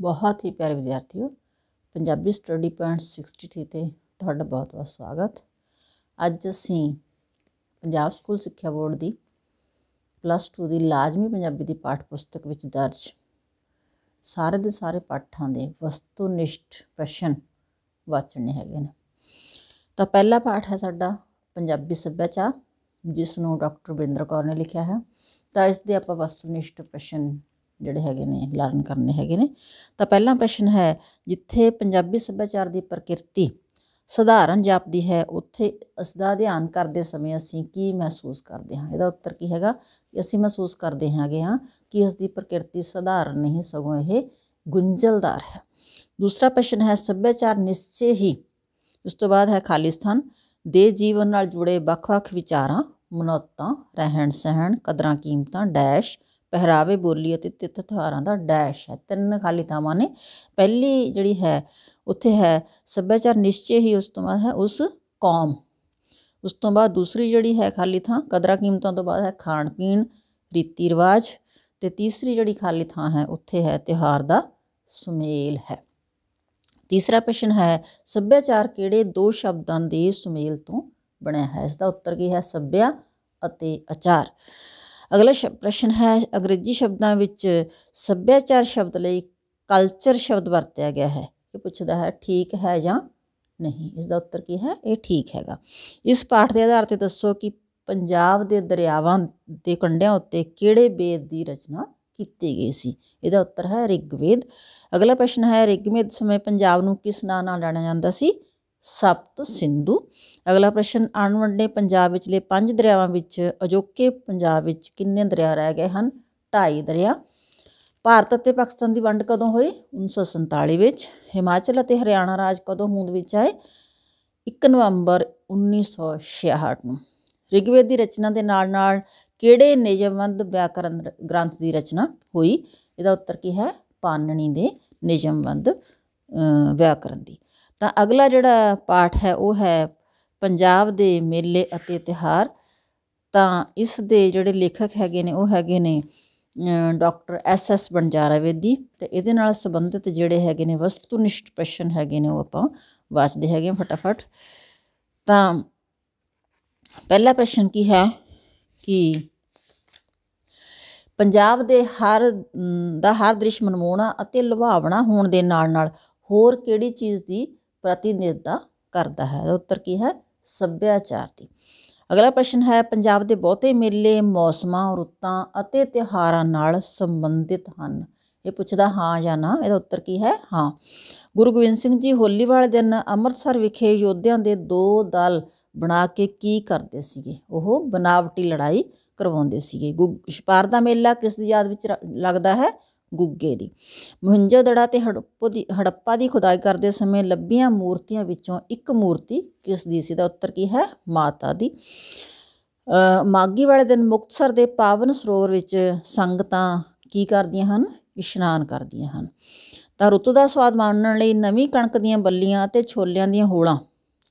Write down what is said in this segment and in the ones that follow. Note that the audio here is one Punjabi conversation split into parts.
ਬਹੁਤ ਹੀ ਪਿਆਰੇ ਵਿਦਿਆਰਥੀਓ ਪੰਜਾਬੀ ਸਟੱਡੀ ਪੁਆਇੰਟ 63 ਤੇ ਤੁਹਾਡਾ ਬਹੁਤ-ਬਹੁਤ ਸਵਾਗਤ ਅੱਜ ਅਸੀਂ ਪੰਜਾਬ ਸਕੂਲ ਸਿੱਖਿਆ ਬੋਰਡ ਦੀ ਪਲੱਸ 2 ਦੀ ਲਾਜ਼ਮੀ ਪੰਜਾਬੀ ਦੀ ਪਾਠ ਪੁਸਤਕ ਵਿੱਚ ਦਰਜ ਸਾਰੇ ਦੇ ਸਾਰੇ ਪਾਠਾਂ ਦੇ ਵਸਤੂਨਿਸ਼ਟ ਪ੍ਰਸ਼ਨ ਵਾਚਣੇ ਹੈਗੇ ਨੇ ਤਾਂ ਪਹਿਲਾ ਪਾਠ ਹੈ ਸਾਡਾ ਪੰਜਾਬੀ ਸੱਭਿਆਚਾਰ ਜਿਸ ਨੂੰ ਡਾਕਟਰ ਬਿੰਦਰ ਕੌਰ ਨੇ ਲਿਖਿਆ ਹੈ ਤਾਂ ਇਸ ਦੇ ਆਪਾਂ ਵਸਤੂਨਿਸ਼ਟ ਪ੍ਰਸ਼ਨ ਜਿਹੜੇ ਹੈਗੇ ਨੇ ਲਰਨ ਕਰਨੇ ਹੈਗੇ ਨੇ ਤਾਂ ਪਹਿਲਾ ਪ੍ਰਸ਼ਨ ਹੈ ਜਿੱਥੇ ਪੰਜਾਬੀ ਸੱਭਿਆਚਾਰ ਦੀ ਪ੍ਰਕਿਰਤੀ ਸਧਾਰਨ ਜਾਪਦੀ ਹੈ ਉੱਥੇ ਇਸ ਦਾ ਅਧਿਐਨ ਕਰਦੇ ਸਮੇਂ ਅਸੀਂ ਕੀ ਮਹਿਸੂਸ ਕਰਦੇ ਹਾਂ ਇਹਦਾ ਉੱਤਰ ਕੀ ਹੈਗਾ ਕਿ ਅਸੀਂ ਮਹਿਸੂਸ ਕਰਦੇ ਹਾਂਗੇ ਹਾਂ ਕਿ ਇਸ ਦੀ ਪ੍ਰਕਿਰਤੀ ਸਧਾਰਨ ਨਹੀਂ ਸਗੋਂ ਇਹ ਗੁੰਝਲਦਾਰ ਹੈ ਦੂਸਰਾ ਪ੍ਰਸ਼ਨ ਹੈ ਸੱਭਿਆਚਾਰ ਨਿਸ਼ਚੇ ਹੀ ਉਸ ਤੋਂ ਬਾਅਦ ਹੈ ਖਾਲਿਸਤਾਨ ਦੇ ਜੀਵਨ ਨਾਲ ਜੁੜੇ ਵੱਖ-ਵੱਖ ਵਿਚਾਰਾਂ ਮਨੋਤਾਂ ਰਹਿਣ ਸਹਿਣ ਕਦਰਾਂ ਕੀਮਤਾਂ ਡੈਸ਼ ਪਹਿਰਾਵੇ ਬੋਲੀ ਅਤੇ ਤਿੱਥ ਤਿਹਾਰਾਂ ਦਾ ਡੈਸ਼ ਹੈ ਤਿੰਨ ਖਾਲੀ ਥਾਵਾਂ ਨੇ ਪਹਿਲੀ ਜਿਹੜੀ ਹੈ ਉੱਥੇ ਹੈ ਸੱਭਿਆਚਾਰ ਨਿਸ਼ਚੇ ਹੀ ਉਸ ਤੋਂ ਬਾਅਦ ਹੈ ਉਸ ਕੌਮ ਉਸ ਤੋਂ ਬਾਅਦ ਦੂਸਰੀ ਜਿਹੜੀ ਹੈ ਖਾਲੀ ਥਾਂ ਕਦਰਾਂ ਕੀਮਤਾਂ ਤੋਂ ਬਾਅਦ ਹੈ ਖਾਣ ਪੀਣ ਰੀਤੀ ਰਿਵਾਜ ਤੇ ਤੀਸਰੀ ਜਿਹੜੀ ਖਾਲੀ ਥਾਂ ਹੈ ਉੱਥੇ ਹੈ ਤਿਹਾਰ ਦਾ ਸੁਮੇਲ ਹੈ ਤੀਸਰਾ ਪ੍ਰਸ਼ਨ ਹੈ ਸੱਭਿਆਚਾਰ ਕਿਹੜੇ ਦੋ ਸ਼ਬਦਾਂ ਦੇ ਸੁਮੇਲ ਤੋਂ ਬਣਿਆ ਹੈ ਇਸ ਦਾ ਉੱਤਰ ਕੀ ਹੈ ਸੱਭਿਆ ਅਤੇ ਆਚਾਰ ਅਗਲਾ ਪ੍ਰਸ਼ਨ ਹੈ ਅੰਗਰੇਜ਼ੀ ਸ਼ਬਦਾਂ ਵਿੱਚ ਸੱਭਿਆਚਾਰ ਸ਼ਬਦ ਲਈ ਕਲਚਰ ਸ਼ਬਦ ਵਰਤਿਆ ਗਿਆ ਹੈ ਇਹ ਪੁੱਛਦਾ ਹੈ ਠੀਕ ਹੈ ਜਾਂ ਨਹੀਂ ਇਸ ਦਾ ਉੱਤਰ ਕੀ ਹੈ ਇਹ ਠੀਕ ਹੈਗਾ ਇਸ ਪਾਠ ਦੇ ਆਧਾਰ ਤੇ ਦੱਸੋ ਕਿ ਪੰਜਾਬ ਦੇ ਦਰਿਆਵਾਂ ਦੇ ਕੰਢਿਆਂ ਉੱਤੇ ਕਿਹੜੇ ਵੇਦ ਦੀ ਰਚਨਾ ਕੀਤੀ ਗਈ ਸੀ ਇਹਦਾ ਉੱਤਰ ਹੈ ਰਿਗਵੇਦ ਅਗਲਾ ਪ੍ਰਸ਼ਨ ਹੈ ਰਿਗਵੇਦ ਸਮੇਂ ਪੰਜਾਬ ਨੂੰ ਕਿਸ ਨਾਂ ਨਾਲ ਜਾਣਿਆ ਜਾਂਦਾ ਸੀ ਸਪਤ ਸਿੰਧੂ ਅਗਲਾ ਪ੍ਰਸ਼ਨ ਅਣਵੰਡੇ ਪੰਜਾਬ ਵਿਚਲੇ ਪੰਜ ਦਰਿਆਵਾਂ ਵਿੱਚ ਅਜੋਕੇ ਪੰਜਾਬ ਵਿੱਚ ਕਿੰਨੇ ਦਰਿਆ ਰਹਿ ਗਏ ਹਨ ਢਾਈ ਦਰਿਆ ਭਾਰਤ ਅਤੇ ਪਾਕਿਸਤਾਨ ਦੀ ਵੰਡ ਕਦੋਂ ਹੋਈ 1947 ਵਿੱਚ ਹਿਮਾਚਲ ਅਤੇ ਹਰਿਆਣਾ ਰਾਜ ਕਦੋਂ ਹੋਂਦ ਵਿੱਚ ਆਏ 1 ਨਵੰਬਰ 1966 ਨੂੰ ਰਿਗਵੇਦ ਦੀ ਰਚਨਾ ਦੇ ਨਾਲ ਨਾਲ ਕਿਹੜੇ ਨਿਯਮਬੰਦ ਵਿਆਕਰਨ ਗ੍ਰੰਥ ਦੀ ਰਚਨਾ ਹੋਈ ਇਹਦਾ ਉੱਤਰ ਕੀ ਹੈ ਪਾਨਣੀ ਦੇ ਨਿਯਮਬੰਦ ਵਿਆਕਰਨ ਦੀ ਤਾਂ ਅਗਲਾ ਜਿਹੜਾ ਪਾਠ ਹੈ ਉਹ ਹੈ ਪੰਜਾਬ ਦੇ ਮੇਲੇ ਅਤੇ ਤਿਹਾਰ ਤਾਂ ਇਸ ਦੇ ਜਿਹੜੇ ਲੇਖਕ ਹੈਗੇ ਨੇ ਉਹ ਹੈਗੇ ਨੇ doctor S S Banjara Bedi ਤੇ ਇਹਦੇ ਨਾਲ ਸੰਬੰਧਿਤ ਜਿਹੜੇ ਹੈਗੇ ਨੇ ਵਸਤੂਨਿਸ਼ਟ ਪ੍ਰਸ਼ਨ ਹੈਗੇ ਨੇ ਉਹ ਆਪਾਂ ਵਾਚਦੇ ਹੈਗੇ ਫਟਾਫਟ ਤਾਂ ਪਹਿਲਾ ਪ੍ਰਸ਼ਨ ਕੀ ਹੈ ਕਿ ਪੰਜਾਬ ਦੇ ਹਰ ਦਾ ਹਰ ਦ੍ਰਿਸ਼ ਮਨਮੋਹਣਾ ਅਤੇ ਲੁਭਾਵਣਾ ਹੋਣ ਦੇ ਨਾਲ ਨਾਲ ਹੋਰ ਕਿਹੜੀ ਚੀਜ਼ ਦੀ ਪ੍ਰਤੀਨਿਧਤਾ ਕਰਦਾ ਹੈ ਉੱਤਰ ਕੀ ਹੈ ਸੱਭਿਆਚਾਰ ਦੀ ਅਗਲਾ ਪ੍ਰਸ਼ਨ ਹੈ ਪੰਜਾਬ ਦੇ ਬਹੁਤੇ ਮੇਲੇ ਮੌਸਮਾਂ ਰੁੱਤਾਂ ਅਤੇ ਤਿਹਾਰਾਂ ਨਾਲ ਸੰਬੰਧਿਤ ਹਨ ਇਹ ਪੁੱਛਦਾ ਹਾਂ ਜਾਂ ਨਾ ਇਹਦਾ ਉੱਤਰ ਕੀ ਹੈ ਹਾਂ ਗੁਰੂ ਗੋਬਿੰਦ ਸਿੰਘ ਜੀ ਹੋਲੀ ਵਾਲੇ ਦਿਨ ਅੰਮ੍ਰਿਤਸਰ ਵਿਖੇ ਯੋਧਿਆਂ ਦੇ ਦੋ ਦਲ ਬਣਾ ਕੇ ਕੀ ਕਰਦੇ ਸੀਗੇ ਉਹ ਬਨਾਵਟੀ ਲੜਾਈ ਕਰਵਾਉਂਦੇ ਸੀਗੇ ਗੁਸ਼ਪਾਰ ਦਾ ਮੇਲਾ ਕਿਸ ਦੀ ਯਾਦ ਵਿੱਚ ਲੱਗਦਾ ਹੈ ਗੁੱਗੇ ਦੀ ਦੜਾ ਤੇ ਹੜੱਪਾ ਦੀ ਹੜੱਪਾ ਦੀ ਖੁਦਾਈ ਕਰਦੇ ਸਮੇਂ ਲੱਭੀਆਂ ਮੂਰਤੀਆਂ ਵਿੱਚੋਂ ਇੱਕ ਮੂਰਤੀ ਕਿਸ ਦੀ ਸੀ ਦਾ ਉੱਤਰ ਕੀ ਹੈ ਮਾਤਾ ਦੀ ਮਾਗੀ ਵਾਲੇ ਦਿਨ ਮੁਕਤਸਰ ਦੇ ਪਾਵਨ ਸਰੋਵਰ ਵਿੱਚ ਸੰਗਤਾਂ ਕੀ ਕਰਦੀਆਂ ਹਨ ਇਸ਼ਨਾਨ ਕਰਦੀਆਂ ਹਨ ਤਾਂ ਰੁੱਤ ਦਾ ਸਵਾਦ ਮਾਣਨ ਲਈ ਨਵੀਂ ਕਣਕ ਦੀਆਂ ਬੱਲੀਆਂ ਤੇ ਛੋਲਿਆਂ ਦੀਆਂ ਹੋਲਾਂ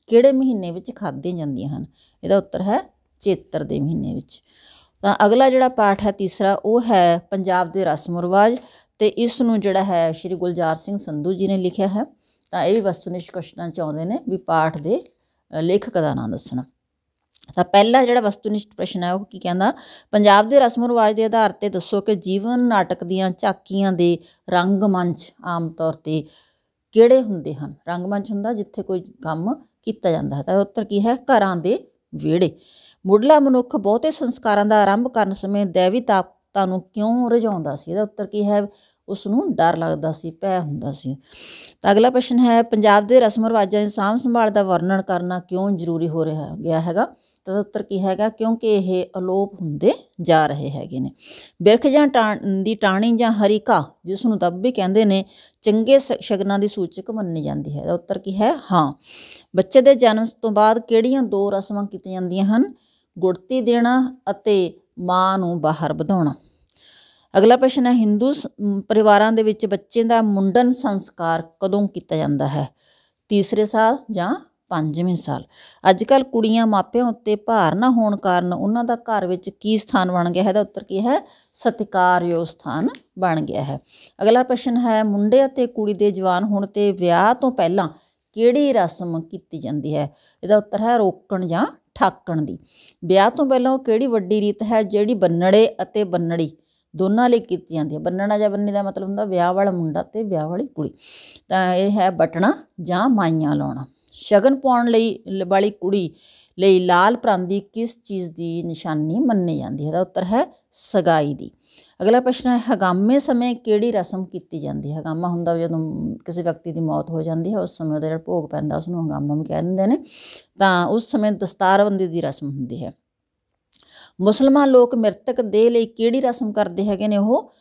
ਕਿਹੜੇ ਮਹੀਨੇ ਵਿੱਚ ਖਾਧੀਆਂ ਜਾਂਦੀਆਂ ਹਨ ਇਹਦਾ ਉੱਤਰ ਹੈ ਚੇਤਰ ਦੇ ਮਹੀਨੇ ਵਿੱਚ ਤਾਂ ਅਗਲਾ ਜਿਹੜਾ ਪਾਠ ਹੈ ਤੀਸਰਾ ਉਹ ਹੈ ਪੰਜਾਬ ਦੇ ਰਸਮ ਰਿਵਾਜ ਤੇ ਇਸ ਨੂੰ ਜਿਹੜਾ ਹੈ ਸ਼੍ਰੀ ਗੁਲਜ਼ਾਰ ਸਿੰਘ ਸੰਧੂ ਜੀ ਨੇ ਲਿਖਿਆ ਹੈ ਤਾਂ ਇਹ ਵੀ ਵਸਤੂਨਿਸ਼ਟ ਚ ਚਾਹੁੰਦੇ ਨੇ ਵੀ ਪਾਠ ਦੇ ਲੇਖਕ ਦਾ ਨਾਮ ਦੱਸਣਾ ਤਾਂ ਪਹਿਲਾ ਜਿਹੜਾ ਵਸਤੂਨਿਸ਼ਟ ਪ੍ਰਸ਼ਨ ਹੈ ਉਹ ਕੀ ਕਹਿੰਦਾ ਪੰਜਾਬ ਦੇ ਰਸਮ ਰਿਵਾਜ ਦੇ ਆਧਾਰ ਤੇ ਦੱਸੋ ਕਿ ਜੀਵਨ ਨਾਟਕ ਦੀਆਂ ਝਾਕੀਆਂ ਦੇ ਰੰਗਮੰਚ ਆਮ ਤੌਰ ਤੇ ਕਿਹੜੇ ਹੁੰਦੇ ਹਨ ਰੰਗਮੰਚ ਹੁੰਦਾ ਜਿੱਥੇ ਕੋਈ ਕੰਮ ਕੀਤਾ ਜਾਂਦਾ ਹੈ ਤਾਂ ਉੱਤਰ ਕੀ ਹੈ ਘਰਾਂ ਦੇ ਵਿਹੜੇ ਮੁੱਢਲਾ ਮਨੁੱਖ ਬਹੁਤੇ ਸੰਸਕਾਰਾਂ ਦਾ ਆਰੰਭ ਕਰਨ ਸਮੇਂ ਦੇਵੀ ਤਾਕਤਾਂ ਨੂੰ ਕਿਉਂ ਰਜਾਉਂਦਾ ਸੀ ਇਹਦਾ ਉੱਤਰ ਕੀ ਹੈ ਉਸ ਨੂੰ ਡਰ ਲੱਗਦਾ ਸੀ ਭੈ ਹੁੰਦਾ ਸੀ ਤਾਂ ਅਗਲਾ ਪ੍ਰਸ਼ਨ ਹੈ ਪੰਜਾਬ ਦੇ ਰਸਮ ਰਵਾਜਾਂ ਦੀ ਸਾਂਭ ਸੰਭਾਲ ਦਾ ਵਰਣਨ ਕਰਨਾ ਕਿਉਂ ਜ਼ਰੂਰੀ ਹੋ ਰਿਹਾ ਗਿਆ ਹੈਗਾ ਤਾਂ ਉੱਤਰ ਕੀ ਹੈਗਾ ਕਿਉਂਕਿ ਇਹ ਅਲੋਪ ਹੁੰਦੇ ਜਾ ਰਹੇ ਹੈਗੇ ਨੇ ਬਿਰਖ ਜਾਂ ਦੀ ਟਾਣੀ ਜਾਂ ਹਰੀਕਾ ਜਿਸ ਨੂੰ ਦੱਬ ਵੀ ਕਹਿੰਦੇ ਨੇ ਚੰਗੇ ਸ਼ਗਨਾਂ ਦੀ ਸੂਚਕ ਮੰਨੀ ਜਾਂਦੀ ਹੈ ਉੱਤਰ ਕੀ ਹੈ ਹਾਂ ਬੱਚੇ ਦੇ ਜਨਮ ਤੋਂ ਬਾਅਦ ਕਿਹੜੀਆਂ ਦੋ ਰਸਮਾਂ ਕੀਤੀਆਂ ਜਾਂਦੀਆਂ ਹਨ ਗੁੜਤੀ ਦੇਣਾ ਅਤੇ ਮਾਂ ਨੂੰ ਬਾਹਰ ਵਧਾਉਣਾ ਅਗਲਾ ਪ੍ਰਸ਼ਨ ਹੈ ਹਿੰਦੂ ਪਰਿਵਾਰਾਂ ਦੇ ਵਿੱਚ ਬੱਚੇ ਦਾ ਮੁੰਡਨ ਸੰਸਕਾਰ ਕਦੋਂ ਕੀਤਾ ਜਾਂਦਾ ਹੈ ਤੀਸਰੇ ਸਾਲ ਜਾਂ ਪੰਜਵੇਂ ਸਾਲ ਅੱਜ ਕੱਲ ਕੁੜੀਆਂ ਮਾਪਿਆਂ ਉੱਤੇ ਭਾਰ ਨਾ ਹੋਣ ਕਾਰਨ ਉਹਨਾਂ ਦਾ ਘਰ ਵਿੱਚ ਕੀ ਸਥਾਨ ਬਣ ਗਿਆ ਹੈ ਦਾ ਉੱਤਰ ਕੀ ਹੈ ਸਤਿਕਾਰਯੋਗ ਸਥਾਨ ਬਣ ਗਿਆ ਹੈ ਅਗਲਾ ਪ੍ਰਸ਼ਨ ਹੈ ਮੁੰਡੇ ਅਤੇ ਕੁੜੀ ਦੇ ਜਵਾਨ ਹੋਣ ਤੇ ਵਿਆਹ ਤੋਂ ਪਹਿਲਾਂ ਕਿਹੜੀ ਰਸਮ ਕੀਤੀ ਜਾਂਦੀ ਹੈ ਇਹਦਾ ਉੱਤਰ ਹੈ ਰੋਕਣ ਜਾਂ ਠਾਕਣ ਦੀ ਵਿਆਹ ਤੋਂ ਪਹਿਲਾਂ ਉਹ ਕਿਹੜੀ ਵੱਡੀ ਰੀਤ ਹੈ ਜਿਹੜੀ ਬੰਨੜੇ ਅਤੇ ਬੰਨੜੀ ਦੋਨਾਂ ਲਈ ਕੀਤੀ ਜਾਂਦੀ ਹੈ ਬੰਨਣਾ ਜਾਂ ਬੰਨੀ ਦਾ ਮਤਲਬ ਹੁੰਦਾ ਵਿਆਹ ਵਾਲਾ ਮੁੰਡਾ ਤੇ ਵਿਆਹ ਵਾਲੀ ਕੁੜੀ ਤਾਂ ਇਹ ਹੈ ਬਟਣਾ ਜਾਂ ਮਾਈਆਂ ਲਾਉਣਾ ਸ਼ਗਨ ਪਾਉਣ ਲਈ ਵਾਲੀ ਕੁੜੀ ਲਈ ਲਾਲ ਪ੍ਰਾਂਦੀ ਕਿਸ ਚੀਜ਼ ਦੀ ਨਿਸ਼ਾਨੀ ਮੰਨੀ ਜਾਂਦੀ ਹੈ ਦਾ ਉੱਤਰ ਹੈ ਸਗਾਈ ਦੀ ਅਗਲਾ ਪ੍ਰਸ਼ਨ ਹੈ ਹਗਾਮੇ ਸਮੇਂ ਕਿਹੜੀ ਰਸਮ ਕੀਤੀ ਜਾਂਦੀ ਹੈ ਹਗਾਮਾ ਹੁੰਦਾ ਜਦੋਂ ਕਿਸੇ ਵਿਅਕਤੀ ਦੀ ਮੌਤ ਹੋ ਜਾਂਦੀ ਹੈ ਉਸ ਸਮੇਂ ਉਹਦਾ ਜਿਹੜਾ ਭੋਗ ਪੈਂਦਾ ਉਸ ਨੂੰ ਹਗਾਮਾ ਵੀ ਕਹਿੰਦੇ ਨੇ ਤਾਂ ਉਸ ਸਮੇਂ ਦਸਤਾਰਬੰਦੀ ਦੀ ਰਸਮ ਹੁੰਦੀ ਹੈ ਮੁਸਲਮਾਨ ਲੋਕ ਮ੍ਰਿਤਕ ਦੇ ਲਈ ਕਿਹੜੀ ਰਸਮ ਕਰਦੇ ਹੈਗੇ ਨੇ ਉਹ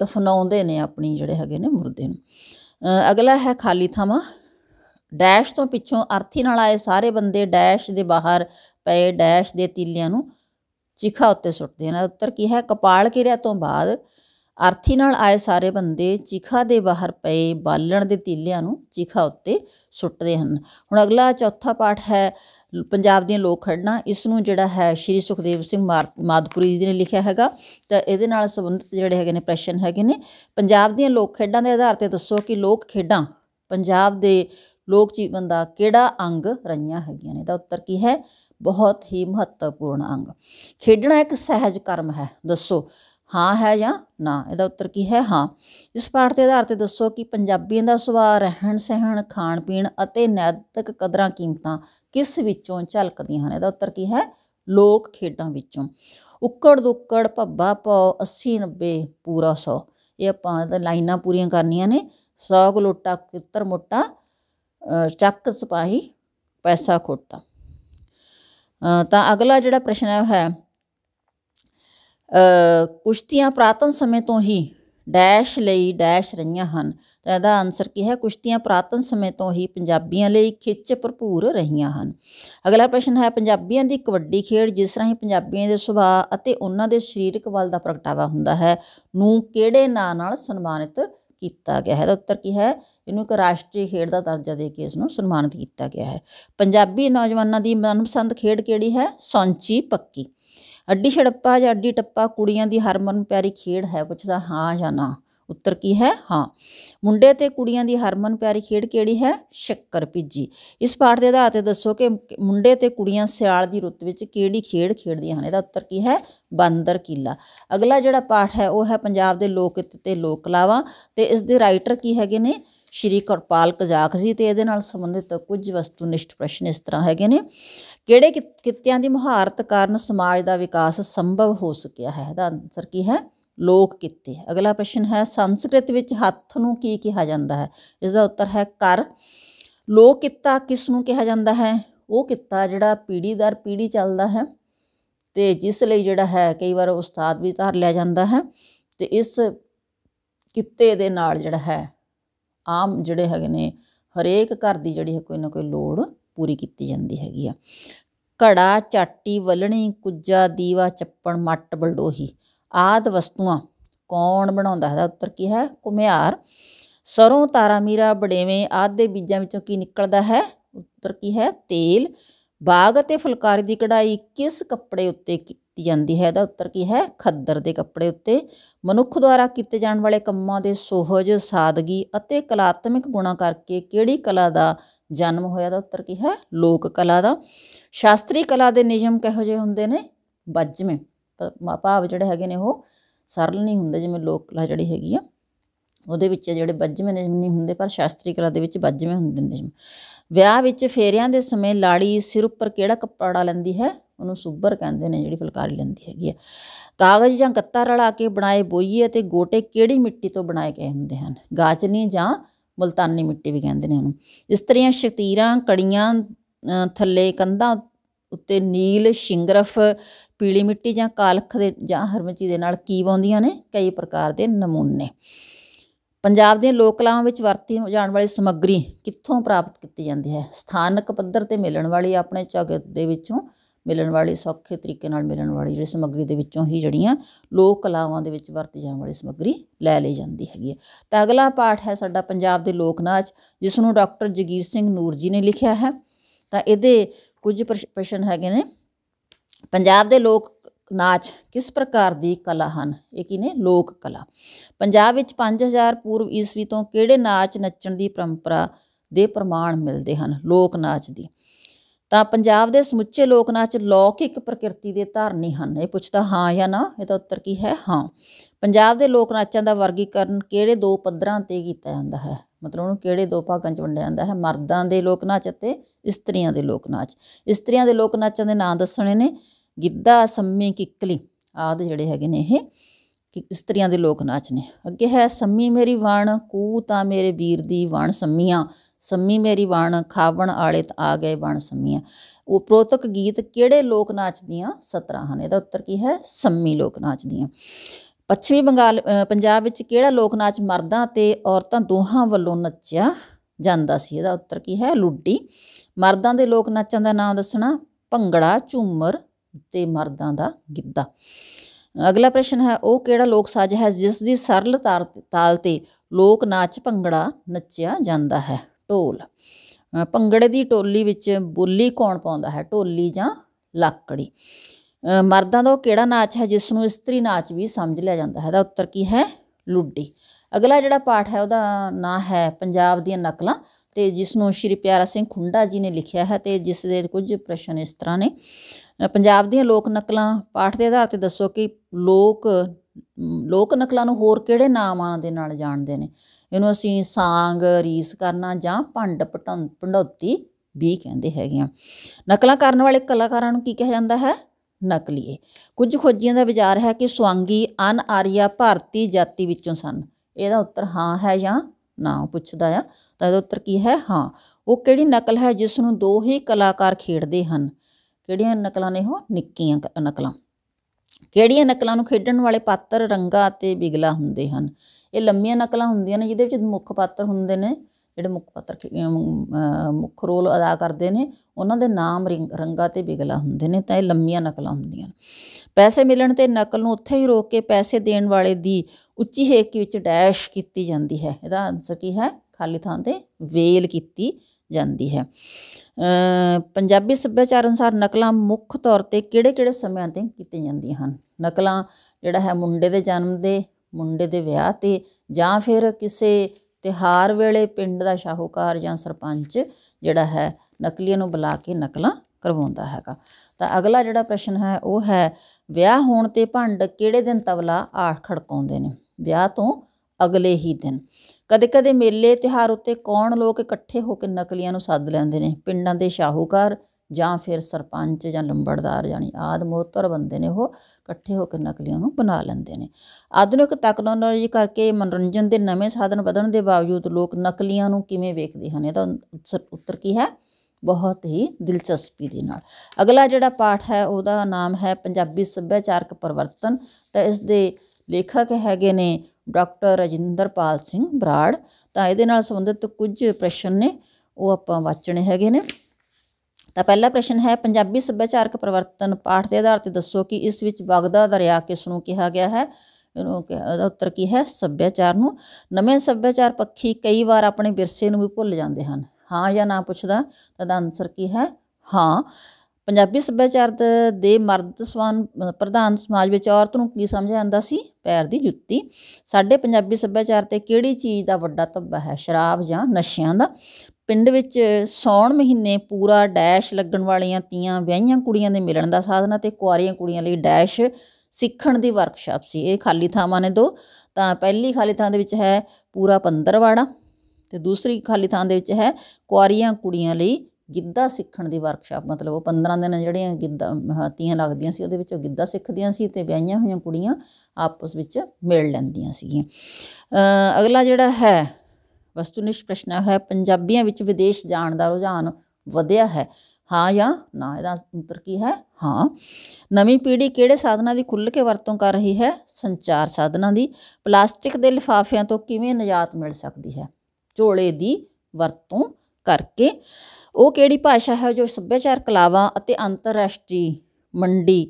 ਦਫਨਾਉਂਦੇ ਨੇ ਆਪਣੀ ਜਿਹੜੇ ਹੈਗੇ ਨੇ ਮੁਰਦੇ ਨੂੰ ਅਗਲਾ ਹੈ ਖਾਲੀ ਥਾਵਾਂ ਡੈਸ਼ ਤੋਂ ਪਿੱਛੋਂ ਅਰਥੀ ਨਾਲ ਆਏ ਸਾਰੇ ਬੰਦੇ ਡੈਸ਼ ਦੇ ਬਾਹਰ ਪਏ ਡੈਸ਼ ਦੇ ਤੀਲਿਆਂ ਨੂੰ ਚਿਖਾ ਉੱਤੇ ਸੁੱਟਦੇ ਹਨ ਉੱਤਰ ਕੀ ਹੈ ਕਪਾਲ ਕਿਰਿਆ ਤੋਂ ਬਾਅਦ ਅਰਥੀ ਨਾਲ ਆਏ ਸਾਰੇ ਬੰਦੇ ਚਿਖਾ ਦੇ ਬਾਹਰ ਪਏ ਬਾਲਣ ਦੇ ਤੀਲਿਆਂ ਨੂੰ ਚਿਖਾ ਉੱਤੇ ਸੁੱਟਦੇ ਹਨ ਹੁਣ ਅਗਲਾ ਚੌਥਾ ਪਾਠ ਹੈ ਪੰਜਾਬ ਦੀਆਂ ਲੋਕ ਖੜਨਾ ਇਸ ਨੂੰ ਜਿਹੜਾ ਹੈ ਸ਼੍ਰੀ ਸੁਖਦੇਵ ਸਿੰਘ ਮਾਦਪੁਰੀ ਜੀ ਨੇ ਲਿਖਿਆ ਹੈਗਾ ਤਾਂ ਇਹਦੇ ਨਾਲ ਸੰਬੰਧਿਤ ਜਿਹੜੇ ਹੈਗੇ ਨੇ ਪ੍ਰਸ਼ਨ ਹੈਗੇ ਨੇ ਪੰਜਾਬ ਦੀਆਂ ਲੋਕ ਖੇਡਾਂ ਦੇ ਆਧਾਰ ਤੇ ਦੱਸੋ ਕਿ ਲੋਕ ਖੇਡਾਂ ਪੰਜਾਬ ਦੇ ਲੋਕ ਜੀਵਨ ਦਾ ਕਿਹੜਾ ਅੰਗ ਰਹੀਆਂ ਹੈਗੀਆਂ ਨੇ ਤਾਂ ਉੱਤਰ ਕੀ ਹੈ ਬਹੁਤ ਹੀ ਮਹੱਤਵਪੂਰਨ ਅੰਗ ਖੇਡਣਾ ਇੱਕ ਸਹਿਜ ਕਰਮ ਹੈ ਦੱਸੋ ਹਾਂ ਹੈ ਜਾਂ ਨਾ ਇਹਦਾ ਉੱਤਰ ਕੀ ਹੈ ਹਾਂ ਇਸ ਪਾਠ ਦੇ ਆਧਾਰ ਤੇ ਦੱਸੋ ਕਿ ਪੰਜਾਬੀਆਂ ਦਾ ਸੁਭਾਅ ਰਹਿਣ ਸਹਿਣ ਖਾਣ ਪੀਣ ਅਤੇ ਨੈਤਿਕ ਕਦਰਾਂ ਕੀਮਤਾਂ ਕਿਸ ਵਿੱਚੋਂ ਝਲਕਦੀਆਂ ਹਨ ਇਹਦਾ ਉੱਤਰ ਕੀ ਹੈ ਲੋਕ ਖੇਡਾਂ ਵਿੱਚੋਂ ਉੱਕੜ ਦੁੱਕੜ ਭੱਬਾ ਪਾਉ 80 90 ਪੂਰਾ 100 ਇਹ ਆਪਾਂ ਇਹ ਲਾਈਨਾਂ ਪੂਰੀਆਂ ਕਰਨੀਆਂ ਨੇ 100 ਗਲੋਟਾ ਕਿੱਤਰ ਮੋਟਾ ਚੱਕ ਸਿਪਾਹੀ ਪੈਸਾ ਖੋਟਾ ਤਾਂ ਅਗਲਾ ਜਿਹੜਾ ਪ੍ਰਸ਼ਨ ਹੈ ਉਹ ਹੈ ਕੁਸ਼ਤੀਆਂ ਪ੍ਰਾਤਨ ਸਮੇਂ ਤੋਂ ਹੀ ਡੈਸ਼ ਲਈ ਡੈਸ਼ ਰਹੀਆਂ ਹਨ ਤਾਂ ਇਹਦਾ ਆਨਸਰ ਕੀ ਹੈ ਕੁਸ਼ਤੀਆਂ ਪ੍ਰਾਤਨ ਸਮੇਂ ਤੋਂ ਹੀ ਪੰਜਾਬੀਆਂ ਲਈ ਖਿੱਚ ਭਰਪੂਰ ਰਹੀਆਂ ਹਨ ਅਗਲਾ ਪ੍ਰਸ਼ਨ ਹੈ ਪੰਜਾਬੀਆਂ ਦੀ ਕਬੱਡੀ ਖੇਡ ਜਿਸ ਤਰ੍ਹਾਂ ਹੀ ਪੰਜਾਬੀਆਂ ਦੇ ਸੁਭਾਅ ਅਤੇ ਉਹਨਾਂ ਦੇ ਸਰੀਰਕ ਬਲ ਦਾ ਪ੍ਰਗਟਾਵਾ ਹੁੰਦਾ ਹੈ ਨੂੰ ਕਿਹੜੇ ਨਾਂ ਨਾਲ ਸਨਮਾਨਿਤ ਕੀਤਾ ਗਿਆ ਹੈ ਇਹਦਾ ਉੱਤਰ ਕੀ ਹੈ ਇਹਨੂੰ ਇੱਕ ਰਾਸ਼ਟਰੀ ਖੇਡ ਦਾ ਦਰਜਾ ਦੇ ਕੇ ਇਸ ਨੂੰ ਸਨਮਾਨਿਤ ਕੀਤਾ ਗਿਆ ਹੈ ਪੰਜਾਬੀ ਨੌਜਵਾਨਾਂ ਦੀ ਮਨਪਸੰਦ ਖੇਡ ਕਿਹੜੀ ਹੈ ਸੌਂਚੀ ਪੱਕੀ ਅੱਡੀ ਛੜੱਪਾ ਜਾਂ ਅੱਡੀ ਟੱਪਾ ਕੁੜੀਆਂ ਦੀ ਹਰਮਨ ਪਿਆਰੀ ਖੇਡ ਹੈ ਪੁੱਛਦਾ ਹਾਂ ਜਾਂ ਨਾ ਉੱਤਰ ਕੀ ਹੈ ਹਾਂ ਮੁੰਡੇ ਤੇ ਕੁੜੀਆਂ ਦੀ ਹਰਮਨ ਪਿਆਰੀ ਖੇਡ ਕਿਹੜੀ ਹੈ ਸ਼ੱਕਰ ਭਿੱਜੀ ਇਸ ਪਾਠ ਦੇ ਆਧਾਰ ਤੇ ਦੱਸੋ ਕਿ ਮੁੰਡੇ ਤੇ ਕੁੜੀਆਂ ਸਿਆਲ ਦੀ ਰੁੱਤ ਵਿੱਚ ਕਿਹੜੀ ਖੇਡ ਖੇਡਦੀਆਂ ਹਨ ਇਹਦਾ ਉੱਤਰ ਕੀ ਹੈ ਬਾਂਦਰ ਕਿਲਾ ਅਗਲਾ ਜਿਹੜਾ ਪਾਠ ਹੈ ਉਹ ਹੈ ਪੰਜਾਬ ਦੇ ਲੋਕ ਇਤ ਤੇ ਲੋਕ ਕਲਾਵਾਂ ਤੇ ਇਸ ਦੇ ਰਾਈਟਰ ਕੀ ਹੈਗੇ ਨੇ ਸ਼੍ਰੀ ਕਰਪਾਲ ਕਜ਼ਾਕ ਜੀ ਤੇ ਇਹਦੇ ਨਾਲ ਸੰਬੰਧਿਤ ਕੁਝ ਵਸਤੂਨਿਸ਼ਟ ਪ੍ਰਸ਼ਨ ਇਸ ਤਰ੍ਹਾਂ ਹੈਗੇ ਨੇ ਕਿਹੜੇ ਕਿੱਤਿਆਂ ਦੀ ਮਹਾਰਤ ਕਾਰਨ ਸਮਾਜ ਦਾ ਵਿਕਾਸ ਸੰਭਵ ਹੋ ਸਕਿਆ ਹੈ ਇਹਦਾ ਆਨਸਰ ਕੀ ਹੈ ਲੋਕ ਕਿੱਤੇ ਅਗਲਾ ਪ੍ਰਸ਼ਨ ਹੈ ਸੰਸਕ੍ਰਿਤ ਵਿੱਚ ਹੱਥ ਨੂੰ ਕੀ ਕਿਹਾ ਜਾਂਦਾ ਹੈ ਇਸ ਦਾ ਉੱਤਰ ਹੈ ਕਰ ਲੋਕ ਕਿੱਤਾ ਕਿਸ ਨੂੰ ਕਿਹਾ ਜਾਂਦਾ ਹੈ ਉਹ ਕਿੱਤਾ ਜਿਹੜਾ ਪੀੜੀ ਦਰ ਪੀੜੀ ਚੱਲਦਾ ਹੈ ਤੇ ਜਿਸ ਲਈ ਜਿਹੜਾ ਹੈ ਕਈ ਵਾਰ ਉਸਤਾਦ ਵੀ ਧਾਰ ਲਿਆ ਜਾਂਦਾ ਹੈ ਤੇ ਇਸ ਕਿੱਤੇ ਦੇ ਨਾਲ ਜਿਹੜਾ ਹੈ ਆਮ ਜਿਹੜੇ ਹੈਗੇ ਨੇ ਹਰੇਕ ਘਰ ਦੀ ਜਿਹੜੀ ਹੈ ਕੋਈ ਨਾ ਕੋਈ ਲੋੜ ਪੂਰੀ ਕੀਤੀ ਜਾਂਦੀ ਹੈਗੀ ਆ ਘੜਾ ਚਾਟੀ ਵਲਣੀ ਕੁੱਜਾ ਦੀਵਾ ਚੱਪਣ ਮੱਟ ਬਲਡੋਹੀ ਆਦ ਵਸਤੂਆਂ ਕੌਣ ਬਣਾਉਂਦਾ ਹੈ ਦਾ ਉੱਤਰ ਕੀ ਹੈ ਕੁਮਿਆਰ ਸਰੋਂ ਤਾਰਾ ਮੀਰਾ ਬੜੇਵੇਂ ਆਦ ਦੇ ਬੀਜਾਂ ਵਿੱਚੋਂ ਕੀ ਨਿਕਲਦਾ ਹੈ ਉੱਤਰ ਕੀ ਹੈ ਤੇਲ ਬਾਗ ਅਤੇ ਫੁਲਕਾਰੀ ਦੀ ਕਢਾਈ ਕਿਸ ਕੱਪੜੇ ਉੱਤੇ ਕੀਤੀ ਜਾਂਦੀ ਹੈ ਦਾ ਉੱਤਰ ਕੀ ਹੈ ਖੱਦਰ ਦੇ ਕੱਪੜੇ ਉੱਤੇ ਮਨੁੱਖ ਦੁਆਰਾ ਕੀਤੇ ਜਾਣ ਵਾਲੇ ਕੰਮਾਂ ਦੇ ਸੋਹਜ ਸਾਦਗੀ ਅਤੇ ਕਲਾਤਮਿਕ ਗੁਣਾ ਕਰਕੇ ਕਿਹੜੀ ਕਲਾ ਦਾ ਜਨਮ ਹੋਇਆ ਦਾ ਉੱਤਰ ਕੀ ਹੈ ਲੋਕ ਕਲਾ ਦਾ ਸ਼ਾਸਤਰੀ ਕਲਾ ਦੇ ਨਿਯਮ ਕਿਹੋ ਜਿਹੇ ਹੁੰਦੇ ਨੇ ਬੱਜਵੇਂ ਭਾਵ ਜਿਹੜੇ ਹੈਗੇ ਨੇ ਉਹ ਸਰਲ ਨਹੀਂ ਹੁੰਦੇ ਜਿਵੇਂ ਲੋਕ ਕਲਾ ਜਿਹੜੀ ਹੈਗੀ ਆ ਉਹਦੇ ਵਿੱਚ ਜਿਹੜੇ ਬੱਜਵੇਂ ਨਹੀਂ ਹੁੰਦੇ ਪਰ ਸ਼ਾਸਤਰੀ ਕਲਾ ਦੇ ਵਿੱਚ ਬੱਜਵੇਂ ਹੁੰਦੇ ਨੇ ਵਿਆਹ ਵਿੱਚ ਫੇਰਿਆਂ ਦੇ ਸਮੇਂ ਲਾੜੀ ਸਿਰ ਉੱਪਰ ਕਿਹੜਾ ਕਪੜਾ ਲੈਂਦੀ ਹੈ ਉਹਨੂੰ ਸੁੱਬਰ ਕਹਿੰਦੇ ਨੇ ਜਿਹੜੀ ਫੁਲਕਾਰੀ ਲੈਂਦੀ ਹੈਗੀ ਆ ਕਾਗਜ਼ ਜਾਂ ਕੱਤਾ ਰਲਾ ਕੇ ਬਣਾਏ ਬੋਈਏ ਤੇ ਗੋਟੇ ਕਿਹੜੀ ਮਿੱਟੀ ਤੋਂ ਬਣਾਏ ਗਏ ਹੁੰਦੇ ਹਨ ਗਾਚਨੀ ਜਾਂ ਮੁਲਤਾਨੀ ਮਿੱਟੀ ਵੀ ਕਹਿੰਦੇ ਨੇ ਉਹਨੂੰ ਇਸ ਤਰ੍ਹਾਂ ਸ਼ਤੀਰਾਂ ਕੜੀਆਂ ਥੱਲੇ ਕੰਧਾਂ ਉੱਤੇ ਨੀਲ ਸ਼ਿੰਗਰਫ ਪੀਲੀ ਮਿੱਟੀ ਜਾਂ ਕਾਲਖ ਦੇ ਜਾਂ ਹਰਮਚੀ ਦੇ ਨਾਲ ਕੀ ਆਉਂਦੀਆਂ ਨੇ ਕਈ ਪ੍ਰਕਾਰ ਦੇ ਨਮੂਨੇ ਪੰਜਾਬ ਦੇ ਲੋਕ ਕਲਾਵਾਂ ਵਿੱਚ ਵਰਤੀ ਜਾਣ ਵਾਲੀ ਸਮੱਗਰੀ ਕਿੱਥੋਂ ਪ੍ਰਾਪਤ ਕੀਤੀ ਜਾਂਦੀ ਹੈ ਸਥਾਨਕ ਪੱਧਰ ਤੇ ਮਿਲਣ ਵਾਲੀ ਆਪਣੇ ਜਗਤ ਦੇ ਵਿੱਚੋਂ ਮਿਲਣ ਵਾਲੀ ਸੌਖੇ ਤਰੀਕੇ ਨਾਲ ਮਿਲਣ ਵਾਲੀ ਜਿਹੜੀ ਸਮੱਗਰੀ ਦੇ ਵਿੱਚੋਂ ਹੀ ਜੜੀਆਂ ਲੋਕ ਕਲਾਵਾਂ ਦੇ ਵਿੱਚ ਵਰਤੀ ਜਾਣ ਵਾਲੀ ਸਮੱਗਰੀ ਲੈ ਲਈ ਜਾਂਦੀ ਹੈਗੀ ਹੈ ਤਾਂ ਅਗਲਾ ਪਾਠ ਹੈ ਸਾਡਾ ਪੰਜਾਬ ਦੇ ਲੋਕ ਨਾਚ ਜਿਸ ਨੂੰ ਡਾਕਟਰ ਜਗੀਰ ਸਿੰਘ ਨੂਰ ਜੀ ਨੇ ਲਿਖਿਆ ਹੈ ਤਾਂ ਇਹਦੇ ਕੁਝ ਪ੍ਰਸ਼ਨ ਹੈਗੇ ਨੇ ਪੰਜਾਬ ਦੇ ਲੋਕ ਨਾਚ ਕਿਸ ਪ੍ਰਕਾਰ ਦੀ ਕਲਾ ਹਨ ਇਹ ਕੀ ਨੇ ਲੋਕ ਕਲਾ ਪੰਜਾਬ ਵਿੱਚ 5000 ਪੂਰਵ ਈਸਵੀ ਤੋਂ ਕਿਹੜੇ ਨਾਚ ਨੱਚਣ ਦੀ ਪਰੰਪਰਾ ਦੇ ਪ੍ਰਮਾਣ ਮਿਲਦੇ ਹਨ ਲੋਕ ਨਾਚ ਦੀ ਤਾਂ ਪੰਜਾਬ ਦੇ ਸਮੁੱਚੇ ਲੋਕ ਨਾਚ ਲੌਕਿਕ ਪ੍ਰਕਿਰਤੀ ਦੇ ਧਾਰਨੀ ਹਨ ਇਹ ਪੁੱਛਦਾ ਹਾਂ ਜਾਂ ਨਾ ਇਹਦਾ ਉੱਤਰ ਕੀ ਹੈ ਹਾਂ ਪੰਜਾਬ ਦੇ ਲੋਕ ਨਾਚਾਂ ਦਾ ਵਰਗੀਕਰਨ ਕਿਹੜੇ ਦੋ ਪੱਧਰਾਂ ਤੇ ਕੀਤਾ ਜਾਂਦਾ ਹੈ ਮਤਲਬ ਉਹਨੂੰ ਕਿਹੜੇ ਦੋ ਭਾਗਾਂ 'ਚ ਵੰਡਿਆ ਜਾਂਦਾ ਹੈ ਮਰਦਾਂ ਦੇ ਲੋਕ ਨਾਚ ਅਤੇ ਇਸਤਰੀਆਂ ਦੇ ਲੋਕ ਨਾਚ ਇਸਤਰੀਆਂ ਦੇ ਲੋਕ ਨਾਚਾਂ ਦੇ ਨਾਂ ਦੱਸਣੇ ਨੇ ਗਿੱਧਾ ਸੰਮੀ ਕਿੱਕਲੀ ਆਦ ਜਿਹੜੇ ਹੈਗੇ ਨੇ ਇਹ ਕਿ ਇਸਤਰੀਆਂ ਦੇ ਲੋਕ ਨਾਚ ਨੇ ਅੱਗੇ ਹੈ ਸੰਮੀ ਮੇਰੀ ਵਣ ਕੂ ਤਾਂ ਮੇਰੇ ਵੀਰ ਦੀ ਵਣ ਸੰਮੀਆਂ ਸੰਮੀ ਮੇਰੀ ਵਣ ਖਾਵਣ ਆਲੇ ਆ ਗਏ ਵਣ ਸੰਮੀਆਂ ਉਹ ਪ੍ਰੋਤਕ ਗੀਤ ਕਿਹੜੇ ਲੋਕ ਨਾਚ ਦੀਆਂ 17 ਹਨ ਇਹਦਾ ਉੱਤਰ ਕੀ ਹੈ ਸੰਮੀ ਲੋਕ ਨਾਚ ਦੀਆਂ ਪੱਛਮੀ ਬੰਗਾਲ ਪੰਜਾਬ ਵਿੱਚ ਕਿਹੜਾ ਲੋਕ ਨਾਚ ਮਰਦਾਂ ਤੇ ਔਰਤਾਂ ਦੋਹਾਂ ਵੱਲੋਂ ਨੱਚਿਆ ਜਾਂਦਾ ਸੀ ਇਹਦਾ ਉੱਤਰ ਕੀ ਹੈ ਲੁੱਡੀ ਮਰਦਾਂ ਦੇ ਲੋਕ ਨਾਚਾਂ ਦਾ ਨਾਮ ਦੱਸਣਾ ਭੰਗੜਾ ਝੂਮਰ ਤੇ ਮਰਦਾਂ ਦਾ ਗਿੱਧਾ ਅਗਲਾ ਪ੍ਰਸ਼ਨ ਹੈ ਉਹ ਕਿਹੜਾ ਲੋਕ ਸਾਜ ਹੈ ਜਿਸ ਦੀ ਸਰਲ ਤਾਲ ਤੇ ਲੋਕ ਨਾਚ ਭੰਗੜਾ ਨੱਚਿਆ ਜਾਂਦਾ ਹੈ ਢੋਲ ਭੰਗੜੇ ਦੀ ਟੋਲੀ ਵਿੱਚ ਬੋਲੀ ਕੌਣ ਪਾਉਂਦਾ ਹੈ ਢੋਲੀ ਜਾਂ ਲੱਕੜੀ ਮਰਦਾਂ ਦਾ ਉਹ ਕਿਹੜਾ ਨਾਚ ਹੈ ਜਿਸ ਨੂੰ ਇਸਤਰੀ ਨਾਚ ਵੀ ਸਮਝ ਲਿਆ ਜਾਂਦਾ ਹੈ ਦਾ ਉੱਤਰ ਕੀ ਹੈ ਲੁੱਡੀ ਅਗਲਾ ਜਿਹੜਾ ਪਾਠ ਹੈ ਉਹਦਾ ਨਾਂ ਹੈ ਪੰਜਾਬ ਦੀਆਂ ਨਕਲਾਂ ਤੇ ਜਿਸ ਨੂੰ ਸ਼੍ਰੀ ਪਿਆਰਾ ਸਿੰਘ ਖੁੰਡਾ ਜੀ ਨੇ ਲਿਖਿਆ ਹੈ ਤੇ ਜਿਸ ਦੇ ਕੁਝ ਪ੍ਰਸ਼ਨ ਇਸ ਤਰ੍ਹਾਂ ਨੇ ਪੰਜਾਬ ਦੀਆਂ ਲੋਕ ਨਕਲਾਂ ਪਾਠ ਦੇ ਆਧਾਰ ਤੇ ਦੱਸੋ ਕਿ ਲੋਕ ਲੋਕ ਨਕਲਾਂ ਨੂੰ ਹੋਰ ਕਿਹੜੇ ਨਾਮਾਂ ਦੇ ਨਾਲ ਜਾਣਦੇ ਨੇ ਇਹਨੂੰ ਅਸੀਂ ਸਾਂਗ ਰੀਸ ਕਰਨਾ ਜਾਂ ਭੰਡ ਪੰਡੋਤੀ ਵੀ ਕਹਿੰਦੇ ਹੈਗੇ ਆ ਨਕਲਾਂ ਕਰਨ ਵਾਲੇ ਕਲਾਕਾਰਾਂ ਨੂੰ ਕੀ ਕਿਹਾ ਜਾਂਦਾ ਹੈ ਨਕਲੀਏ ਕੁਝ ਖੋਜੀਆਂ ਦਾ ਵਿਚਾਰ ਹੈ ਕਿ ਸਵਾਂਗੀ ਅਨ ਆਰੀਆ ਭਾਰਤੀ ਜਾਤੀ ਵਿੱਚੋਂ ਸਨ ਇਹਦਾ ਉੱਤਰ ਹਾਂ ਹੈ ਜਾਂ ਨਾ ਪੁੱਛਦਾ ਆ ਤਾਂ ਇਹਦਾ ਉੱਤਰ ਕੀ ਹੈ ਹਾਂ ਉਹ ਕਿਹੜੀ ਨਕਲ ਹੈ ਜਿਸ ਨੂੰ ਦੋ ਹੀ ਕਲਾਕਾਰ ਖੇਡਦੇ ਹਨ ਕਿਹੜੀਆਂ ਨਕਲਾਂ ਨੇ ਉਹ ਨਿੱਕੀਆਂ ਨਕਲਾਂ ਕਿਹੜੀਆਂ ਨਕਲਾਂ ਨੂੰ ਖੇਡਣ ਵਾਲੇ ਪਾਤਰ ਰੰਗਾ ਅਤੇ ਬਿਗਲਾ ਹੁੰਦੇ ਹਨ ਇਹ ਲੰਮੀਆਂ ਨਕਲਾਂ ਹੁੰਦੀਆਂ ਨੇ ਜਿਹਦੇ ਵਿੱਚ ਮੁੱਖ ਪਾਤਰ ਹੁੰਦੇ ਨੇ ਜਿਹੜੇ ਮੁੱਖ ਪਾਤਰ ਮੁੱਖ ਰੋਲ ਅਦਾ ਕਰਦੇ ਨੇ ਉਹਨਾਂ ਦੇ ਨਾਮ ਰੰਗਾ ਤੇ ਬਿਗਲਾ ਹੁੰਦੇ ਨੇ ਤਾਂ ਇਹ ਲੰਮੀਆਂ ਨਕਲਾਂ ਹੁੰਦੀਆਂ ਪੈਸੇ ਮਿਲਣ ਤੇ ਨਕਲ ਨੂੰ ਉੱਥੇ ਹੀ ਰੋਕ ਕੇ ਪੈਸੇ ਦੇਣ ਵਾਲੇ ਦੀ ਉੱਚੀ ਹੇਕ ਵਿੱਚ ਡੈਸ਼ ਕੀਤੀ ਜਾਂਦੀ ਹੈ ਇਹਦਾ ਆਨਸਰ ਕੀ ਹੈ ਖਾਲੀ ਥਾਂ ਤੇ ਵੇਲ ਕੀਤੀ ਜਾਂਦੀ ਹੈ ਪੰਜਾਬੀ ਸੱਭਿਆਚਾਰ ਅਨੁਸਾਰ ਨਕਲਾਂ ਮੁੱਖ ਤੌਰ ਤੇ ਕਿਹੜੇ-ਕਿਹੜੇ ਸਮਿਆਂ ਤੇ ਕੀਤੀਆਂ ਜਾਂਦੀਆਂ ਹਨ ਨਕਲਾਂ ਜਿਹੜਾ ਹੈ ਮੁੰਡੇ ਦੇ ਜਨਮ ਦੇ ਮੁੰਡੇ ਦੇ ਵਿਆਹ ਤੇ ਜਾਂ ਫਿਰ ਕਿਸੇ ਤੇ ਹਾਰ ਵੇਲੇ ਪਿੰਡ ਦਾ ਸ਼ਾਹੂਕਾਰ ਜਾਂ ਸਰਪੰਚ ਜਿਹੜਾ ਹੈ ਨਕਲੀਆਂ ਨੂੰ ਬੁਲਾ ਕੇ ਨਕਲਾਂ ਕਰਵਾਉਂਦਾ ਹੈਗਾ ਤਾਂ ਅਗਲਾ ਜਿਹੜਾ ਪ੍ਰਸ਼ਨ ਹੈ ਉਹ ਹੈ ਵਿਆਹ ਹੋਣ ਤੇ ਭੰਡ ਕਿਹੜੇ ਦਿਨ ਤਬਲਾ ਆਖ ਖੜਕਾਉਂਦੇ ਨੇ ਵਿਆਹ ਤੋਂ ਅਗਲੇ ਹੀ ਦਿਨ ਕਦੇ-ਕਦੇ ਮੇਲੇ ਤਿਹਾਰ ਉੱਤੇ ਕੌਣ ਲੋਕ ਇਕੱਠੇ ਹੋ ਕੇ ਨਕਲੀਆਂ ਨੂੰ ਸੱਦ ਲੈਂਦੇ ਨੇ ਪਿੰਡਾਂ ਦੇ ਸ਼ਾਹੂਕਾਰ ਜਾਂ ਫਿਰ ਸਰਪੰਚ ਜਾਂ ਲੰਬੜਦਾਰ ਯਾਨੀ ਆਦ ਮੋਹਤਰ ਬੰਦੇ ਨੇ ਉਹ ਇਕੱਠੇ ਹੋ ਕੇ ਨਕਲੀਆਂ ਨੂੰ ਬਣਾ ਲੈਂਦੇ ਨੇ ਆਧੁਨਿਕ ਤਕਨਾਲੋਜੀ ਕਰਕੇ ਮਨੋਰੰਜਨ ਦੇ ਨਵੇਂ ਸਾਧਨ ਵਧਣ ਦੇ ਬਾਵਜੂਦ ਲੋਕ ਨਕਲੀਆਂ ਨੂੰ ਕਿਵੇਂ ਵੇਖਦੇ ਹਨ ਇਹਦਾ ਉੱਤਰ ਕੀ ਹੈ ਬਹੁਤ ਹੀ ਦਿਲਚਸਪੀ ਦੇ ਨਾਲ ਅਗਲਾ ਜਿਹੜਾ ਪਾਠ ਹੈ ਉਹਦਾ ਨਾਮ ਹੈ ਪੰਜਾਬੀ ਸੱਭਿਆਚਾਰਕ ਪਰਿਵਰਤਨ ਤਾਂ ਇਸ ਦੇ ਲੇਖਕ ਹੈਗੇ ਨੇ ਡਾਕਟਰ ਰਜਿੰਦਰਪਾਲ ਸਿੰਘ ਬਰਾੜ ਤਾਂ ਇਹਦੇ ਨਾਲ ਸੰਬੰਧਿਤ ਕੁਝ ਪ੍ਰਸ਼ਨ ਨੇ ਉਹ ਆਪਾਂ ਵਾਚਣੇ ਹੈਗੇ ਨੇ ਤਾਂ ਪਹਿਲਾ ਪ੍ਰਸ਼ਨ ਹੈ ਪੰਜਾਬੀ ਸੱਭਿਆਚਾਰਕ ਪਰਵਰਤਨ ਪਾਠ ਦੇ ਆਧਾਰ ਤੇ ਦੱਸੋ ਕਿ ਇਸ ਵਿੱਚ ਵਗਦਾ ਦਰਿਆ ਕਿਸ ਨੂੰ ਕਿਹਾ ਗਿਆ ਹੈ ਇਹਨੂੰ ਉੱਤਰ ਕੀ ਹੈ ਸੱਭਿਆਚਾਰ ਨੂੰ ਨਵੇਂ ਸੱਭਿਆਚਾਰ ਪੱਖੀ ਕਈ ਵਾਰ ਆਪਣੇ ਵਿਰਸੇ ਨੂੰ ਵੀ ਭੁੱਲ ਜਾਂਦੇ ਹਨ ਹਾਂ ਜਾਂ ਨਾ ਪੁੱਛਦਾ ਤਾਂ ਦਾ ਆਨਸਰ ਕੀ ਹੈ ਹਾਂ ਪੰਜਾਬੀ ਸੱਭਿਆਚਾਰ ਦੇ ਮਰਦ ਸਵਾਨ ਪ੍ਰਧਾਨ ਸਮਾਜ ਵਿੱਚ ਔਰਤ ਨੂੰ ਕੀ ਸਮਝਿਆ ਜਾਂਦਾ ਸੀ ਪੈਰ ਦੀ ਜੁੱਤੀ ਸਾਡੇ ਪੰਜਾਬੀ ਸੱਭਿਆਚਾਰ ਤੇ ਕਿਹੜੀ ਚੀਜ਼ ਦਾ ਵੱਡਾ ਧੱਬਾ ਹੈ ਸ਼ਰਾਬ ਜਾਂ ਨਸ਼ਿਆਂ ਦਾ ਪਿੰਡ ਵਿੱਚ ਸੌਣ ਮਹੀਨੇ ਪੂਰਾ ਡੈਸ਼ ਲੱਗਣ ਵਾਲੀਆਂ ਤੀਆਂ ਵਿਆਹੀਆਂ ਕੁੜੀਆਂ ਦੇ ਮਿਲਣ ਦਾ ਸਾਧਨ ਅਤੇ ਕੁਆਰੀਆਂ ਕੁੜੀਆਂ ਲਈ ਡੈਸ਼ ਸਿੱਖਣ ਦੀ ਵਰਕਸ਼ਾਪ ਸੀ ਇਹ ਖਾਲੀ ਥਾਵਾਂ ਨੇ ਦੋ ਤਾਂ ਪਹਿਲੀ ਖਾਲੀ ਥਾਂ ਦੇ ਵਿੱਚ ਹੈ ਪੂਰਾ ਪੰਦਰਵਾੜਾ ਤੇ ਦੂਸਰੀ ਖਾਲੀ ਥਾਂ ਦੇ ਵਿੱਚ ਹੈ ਕੁਆਰੀਆਂ ਕੁੜੀਆਂ ਲਈ ਗਿੱਧਾ ਸਿੱਖਣ ਦੀ ਵਰਕਸ਼ਾਪ ਮਤਲਬ ਉਹ 15 ਦਿਨ ਜਿਹੜੀਆਂ ਗਿੱਧਾ ਤੀਆਂ ਲੱਗਦੀਆਂ ਸੀ ਉਹਦੇ ਵਿੱਚ ਉਹ ਗਿੱਧਾ ਸਿੱਖਦੀਆਂ ਸੀ ਤੇ ਵਿਆਹੀਆਂ ਹੋਈਆਂ ਕੁੜੀਆਂ ਆਪਸ ਵਿੱਚ ਮਿਲ ਲੈਂਦੀਆਂ ਸੀਗੀਆਂ ਅਗਲਾ ਜਿਹੜਾ ਹੈ ਵਸਤੂਨਿਸ਼ ਪ੍ਰਸ਼ਨ ਹੈ ਪੰਜਾਬੀਆਂ ਵਿੱਚ ਵਿਦੇਸ਼ ਜਾਣ ਦਾ ਰੁਝਾਨ ਵਧਿਆ ਹੈ ਹਾਂ ਜਾਂ ਨਾ ਇਹਦਾ ਉੱਤਰ ਕੀ ਹੈ ਹਾਂ ਨਵੀਂ ਪੀੜ੍ਹੀ ਕਿਹੜੇ ਸਾਧਨਾਂ ਦੀ ਖੁੱਲ੍ਹ ਕੇ ਵਰਤੋਂ ਕਰ ਰਹੀ ਹੈ ਸੰਚਾਰ ਸਾਧਨਾਂ ਦੀ ਪਲਾਸਟਿਕ ਦੇ ਲਿਫਾਫਿਆਂ ਤੋਂ ਕਿਵੇਂ ਨਜਾਤ ਮਿਲ ਸਕਦੀ ਹੈ ਝੋਲੇ ਦੀ ਵਰਤੋਂ ਕਰਕੇ ਉਹ ਕਿਹੜੀ ਭਾਸ਼ਾ ਹੈ ਜੋ ਸੱਭਿਆਚਾਰ ਕਲਾਵਾਂ ਅਤੇ ਅੰਤਰਰਾਸ਼ਟਰੀ ਮੰਡੀ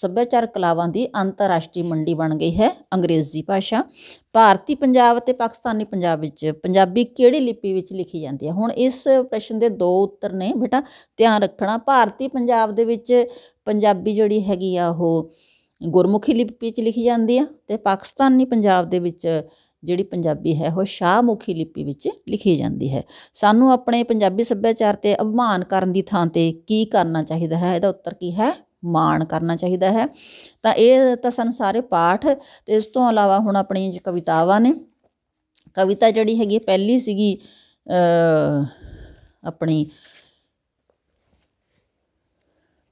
ਸੱਭਿਆਚਾਰ ਕਲਾਵਾਂ ਦੀ ਅੰਤਰਰਾਸ਼ਟਰੀ ਮੰਡੀ ਬਣ ਗਈ ਹੈ ਅੰਗਰੇਜ਼ੀ ਭਾਸ਼ਾ ਭਾਰਤੀ ਪੰਜਾਬ ਅਤੇ ਪਾਕਿਸਤਾਨੀ ਪੰਜਾਬ ਵਿੱਚ ਪੰਜਾਬੀ ਕਿਹੜੀ ਲਿਪੀ ਵਿੱਚ ਲਿਖੀ ਜਾਂਦੀ ਹੈ ਹੁਣ ਇਸ ਪ੍ਰਸ਼ਨ ਦੇ ਦੋ ਉੱਤਰ ਨੇ ਬੇਟਾ ਧਿਆਨ ਰੱਖਣਾ ਭਾਰਤੀ ਪੰਜਾਬ ਦੇ ਵਿੱਚ ਪੰਜਾਬੀ ਜਿਹੜੀ ਹੈਗੀ ਆ ਉਹ ਗੁਰਮੁਖੀ ਲਿਪੀ ਵਿੱਚ ਲਿਖੀ ਜਾਂਦੀ ਆ ਤੇ ਪਾਕਿਸਤਾਨੀ ਪੰਜਾਬ ਦੇ ਵਿੱਚ ਜਿਹੜੀ ਪੰਜਾਬੀ ਹੈ ਉਹ ਸ਼ਾਹਮੁਖੀ ਲਿਪੀ ਵਿੱਚ ਲਿਖੀ ਜਾਂਦੀ ਹੈ ਸਾਨੂੰ ਆਪਣੇ ਪੰਜਾਬੀ ਸੱਭਿਆਚਾਰ ਤੇ ਅਭਿਮਾਨ ਕਰਨ ਦੀ ਥਾਂ ਤੇ ਕੀ ਕਰਨਾ ਚਾਹੀਦਾ ਹੈ ਇਹਦਾ ਉੱਤਰ ਕੀ ਹੈ ਮਾਣ ਕਰਨਾ ਚਾਹੀਦਾ ਹੈ ਤਾਂ ਇਹ ਤਾਂ ਸਨ ਸਾਰੇ ਪਾਠ ਤੇ ਇਸ ਤੋਂ ਇਲਾਵਾ ਹੁਣ ਆਪਣੀ ਕਵਿਤਾਵਾਂ ਨੇ ਕਵਿਤਾ ਜਿਹੜੀ ਹੈਗੀ ਪਹਿਲੀ ਸੀਗੀ ਆਪਣੀ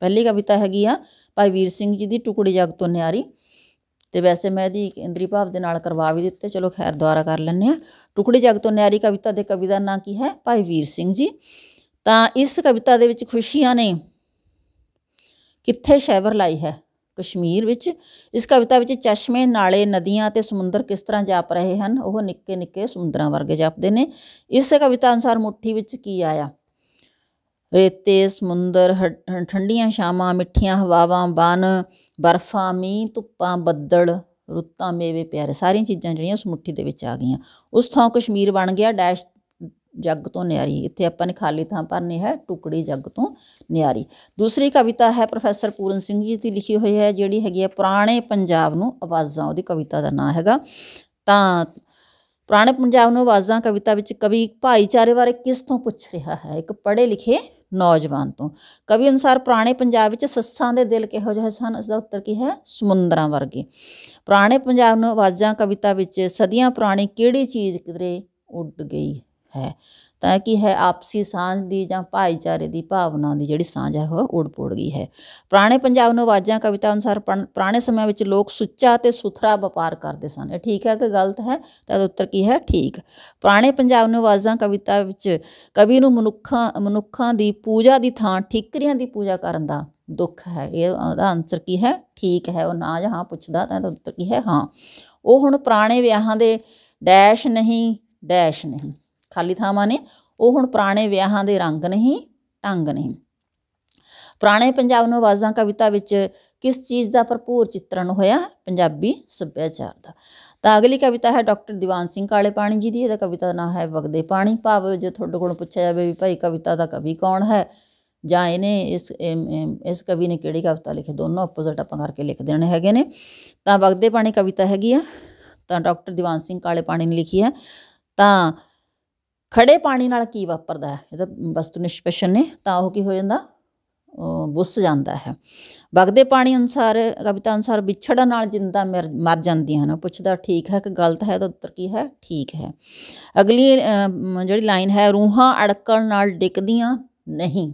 ਪਹਿਲੀ ਕਵਿਤਾ ਹੈਗੀ ਆ ਭਾਈ ਵੀਰ ਸਿੰਘ ਜੀ ਦੀ ਟੁਕੜੀ ਜਗ ਤੋਂ ਨਿਆਰੀ ਤੇ ਵੈਸੇ ਮੈਂ ਇਹਦੀ ਇੰਦਰੀ ਭਾਵ ਦੇ ਨਾਲ ਕਰਵਾ ਵੀ ਦਿੱਤੇ ਚਲੋ ਖੈਰ ਦੁਆਰਾ ਕਰ ਲੈਂਦੇ ਆ ਟੁਕੜੀ ਜਗ ਤੋਂ ਨਿਆਰੀ ਕਵਿਤਾ ਦੇ ਕਵੀ ਦਾ ਨਾਂ ਕੀ ਹੈ ਭਾਈ ਵੀਰ ਸਿੰਘ ਜੀ ਤਾਂ ਇਸ ਕਵਿਤਾ ਦੇ ਵਿੱਚ ਖੁਸ਼ੀਆਂ ਨੇ ਕਿੱਥੇ ਸ਼ੈਵਰ ਲਾਈ ਹੈ ਕਸ਼ਮੀਰ ਵਿੱਚ ਇਸ ਕਵਿਤਾ ਵਿੱਚ ਚਸ਼ਮੇ ਨਾਲੇ ਨਦੀਆਂ ਤੇ ਸਮੁੰਦਰ ਕਿਸ ਤਰ੍ਹਾਂ ਜਾਪ ਰਹੇ ਹਨ ਉਹ ਨਿੱਕੇ ਨਿੱਕੇ ਸਮੁੰਦਰਾਂ ਵਰਗੇ ਜਾਪਦੇ ਨੇ ਇਸ ਕਵਿਤਾ ਅਨੁਸਾਰ ਮੁੱਠੀ ਵਿੱਚ ਕੀ ਆਇਆ ਰੇਤੇ ਸਮੁੰਦਰ ਠੰਡੀਆਂ ਸ਼ਾਮਾਂ ਮਿੱਠੀਆਂ ਹਵਾਵਾਂ ਬਨ ਬਰਫਾਂ ਮੀਂਹ ਧੁੱਪਾਂ ਬੱਦਲ ਰੁੱਤਾਂ ਮੇਵੇ ਪਿਆਰੇ ਸਾਰੀਆਂ ਚੀਜ਼ਾਂ ਜਿਹੜੀਆਂ ਉਸ ਮੁੱਠੀ ਦੇ ਵਿੱਚ ਆ ਗਈਆਂ ਉਸ ਥਾਂ ਕਸ਼ਮੀਰ ਬਣ ਗਿਆ ਡੈਸ਼ ਜੱਗ ਤੋਂ ਨਿਆਰੀ ਇੱਥੇ ਆਪਾਂ ਨੇ ਖਾਲੀ ਥਾਂ ਭਰਨੀ ਹੈ ਟੁਕੜੀ ਜੱਗ ਤੋਂ ਨਿਆਰੀ ਦੂਸਰੀ ਕਵਿਤਾ ਹੈ ਪ੍ਰੋਫੈਸਰ ਪੂਰਨ ਸਿੰਘ ਜੀ ਦੀ ਲਿਖੀ ਹੋਈ ਹੈ ਜਿਹੜੀ ਹੈਗੀ ਹੈ ਪੁਰਾਣੇ ਪੰਜਾਬ ਨੂੰ ਆਵਾਜ਼ਾਂ ਉਹਦੀ ਕਵਿਤਾ ਦਾ ਨਾਮ ਹੈਗਾ ਤਾਂ ਪੁਰਾਣੇ ਪੰਜਾਬ ਨੂੰ ਆਵਾਜ਼ਾਂ ਕਵਿਤਾ ਵਿੱਚ ਕਵੀ ਭਾਈਚਾਰੇ ਬਾਰੇ ਕਿਸ ਤੋਂ ਪੁੱਛ ਰਿਹਾ ਹੈ ਇੱਕ ਪੜ੍ਹੇ ਲਿਖੇ ਨੌਜਵਾਨ ਤੋਂ ਕਵੀ ਅਨੁਸਾਰ ਪੁਰਾਣੇ ਪੰਜਾਬ ਵਿੱਚ ਸੱਸਾਂ ਦੇ ਦਿਲ ਕਿਹੋ ਜਿਹੇ ਸਨ ਉਸ ਦਾ ਉੱਤਰ ਕੀ ਹੈ ਸਮੁੰਦਰਾਂ ਵਰਗੇ ਪੁਰਾਣੇ ਪੰਜਾਬ ਨੂੰ ਆਵਾਜ਼ਾਂ ਕਵਿਤਾ ਵਿੱਚ ਸਦੀਆਂ ਪੁਰਾਣੀ ਕਿਹੜੀ ਚੀਜ਼ ਕਿਦਰੇ ਉੱਡ ਗਈ ਹੈ ਤਾਂ ਕੀ ਹੈ ਆਪਸੀ ਸਾਂਝ ਦੀ ਜਾਂ ਭਾਈਚਾਰੇ ਦੀ ਭਾਵਨਾ ਦੀ ਜਿਹੜੀ ਸਾਂਝ ਹੈ ਉਹ ਉੜ ਗਈ ਹੈ ਪੁਰਾਣੇ ਪੰਜਾਬ ਨੂੰ ਆਵਾਜ਼ਾਂ ਕਵਿਤਾ ਅਨੁਸਾਰ ਪੁਰਾਣੇ ਸਮੇਂ ਵਿੱਚ ਲੋਕ ਸੁੱਚਾ ਤੇ ਸੁਥਰਾ ਵਪਾਰ ਕਰਦੇ ਸਨ ਇਹ ਠੀਕ ਹੈ ਕਿ ਗਲਤ ਹੈ ਤਾਂ ਉੱਤਰ ਕੀ ਹੈ ਠੀਕ ਪੁਰਾਣੇ ਪੰਜਾਬ ਨੂੰ ਆਵਾਜ਼ਾਂ ਕਵਿਤਾ ਵਿੱਚ ਕਵੀ ਨੂੰ ਮਨੁੱਖਾਂ ਮਨੁੱਖਾਂ ਦੀ ਪੂਜਾ ਦੀ ਥਾਂ ਠਿਕਰੀਆਂ ਦੀ ਪੂਜਾ ਕਰਨ ਦਾ ਦੁੱਖ ਹੈ ਇਹ ਉਹਦਾ ਅਨਸਰ ਕੀ ਹੈ ਠੀਕ ਹੈ ਉਹ ਨਾ ਜਹਾਂ ਪੁੱਛਦਾ ਤਾਂ ਉੱਤਰ ਕੀ ਹੈ ਹਾਂ ਉਹ ਹੁਣ ਪੁਰਾਣੇ ਵਿਆਹਾਂ ਦੇ ਡੈਸ਼ ਨਹੀਂ ਡੈਸ਼ ਨਹੀਂ ਖਾਲੀ ਥਾਵਾਂ ਨੇ ਉਹ ਹੁਣ ਪੁਰਾਣੇ ਵਿਆਹਾਂ ਦੇ ਰੰਗ ਨਹੀਂ ਢੰਗ ਨਹੀਂ ਪੁਰਾਣੇ ਪੰਜਾਬ ਨੂੰ ਆਵਾਜ਼ਾਂ ਕਵਿਤਾ ਵਿੱਚ ਕਿਸ ਚੀਜ਼ ਦਾ ਭਰਪੂਰ ਚਿੱਤਰਣ ਹੋਇਆ ਪੰਜਾਬੀ ਸੱਭਿਆਚਾਰ ਦਾ ਤਾਂ ਅਗਲੀ ਕਵਿਤਾ ਹੈ ਡਾਕਟਰ ਦੀਵਾਨ ਸਿੰਘ ਕਾਲੇ ਪਾਣੀ ਜੀ ਦੀ ਇਹਦਾ ਕਵਿਤਾ ਦਾ ਨਾਮ ਹੈ ਵਗਦੇ ਪਾਣੀ ਭਾਵ ਜੇ ਤੁਹਾਡੇ ਕੋਲ ਪੁੱਛਿਆ ਜਾਵੇ ਵੀ ਭਾਈ ਕਵਿਤਾ ਦਾ ਕਵੀ ਕੌਣ ਹੈ ਜਾਂ ਇਹਨੇ ਇਸ ਇਸ ਕਵੀ ਨੇ ਕਿਹੜੀ ਕਵਿਤਾ ਲਿਖੀ ਦੋਨੋਂ ਆਪੋਜ਼ਿਟ ਆਪਾਂ ਕਰਕੇ ਲਿਖ ਦੇਣੇ ਹੈਗੇ ਨੇ ਤਾਂ ਵਗਦੇ ਪਾਣੀ ਕਵਿਤਾ ਹੈਗੀ ਆ ਤਾਂ ਡਾਕਟਰ ਦੀਵਾਨ ਸਿੰਘ ਕਾਲੇ ਪਾਣੀ ਨੇ ਲਿਖੀ ਹੈ ਤਾਂ ਖੜੇ ਪਾਣੀ ਨਾਲ ਕੀ ਵਾਪਰਦਾ ਹੈ ਇਹਦਾ ਵਸਤੂ ਨਿਸ਼ਪਸ਼ਣ ਨੇ ਤਾਂ ਉਹ ਕੀ ਹੋ ਜਾਂਦਾ ਬੁੱਸ ਜਾਂਦਾ ਹੈ ਵਗਦੇ ਪਾਣੀ ਅਨਸਾਰ ਕਵਿਤਾ ਅਨਸਾਰ ਵਿਛੜਨ ਨਾਲ ਜਿੰਦਾ ਮਰ ਜਾਂਦੀਆਂ ਹਨ ਪੁੱਛਦਾ ਠੀਕ ਹੈ ਕਿ ਗਲਤ ਹੈ ਤਾਂ ਉੱਤਰ ਕੀ ਹੈ ਠੀਕ ਹੈ ਅਗਲੀ ਜਿਹੜੀ ਲਾਈਨ ਹੈ ਰੂਹਾਂ ਅੜਕਣ ਨਾਲ ਡਿੱਗਦੀਆਂ ਨਹੀਂ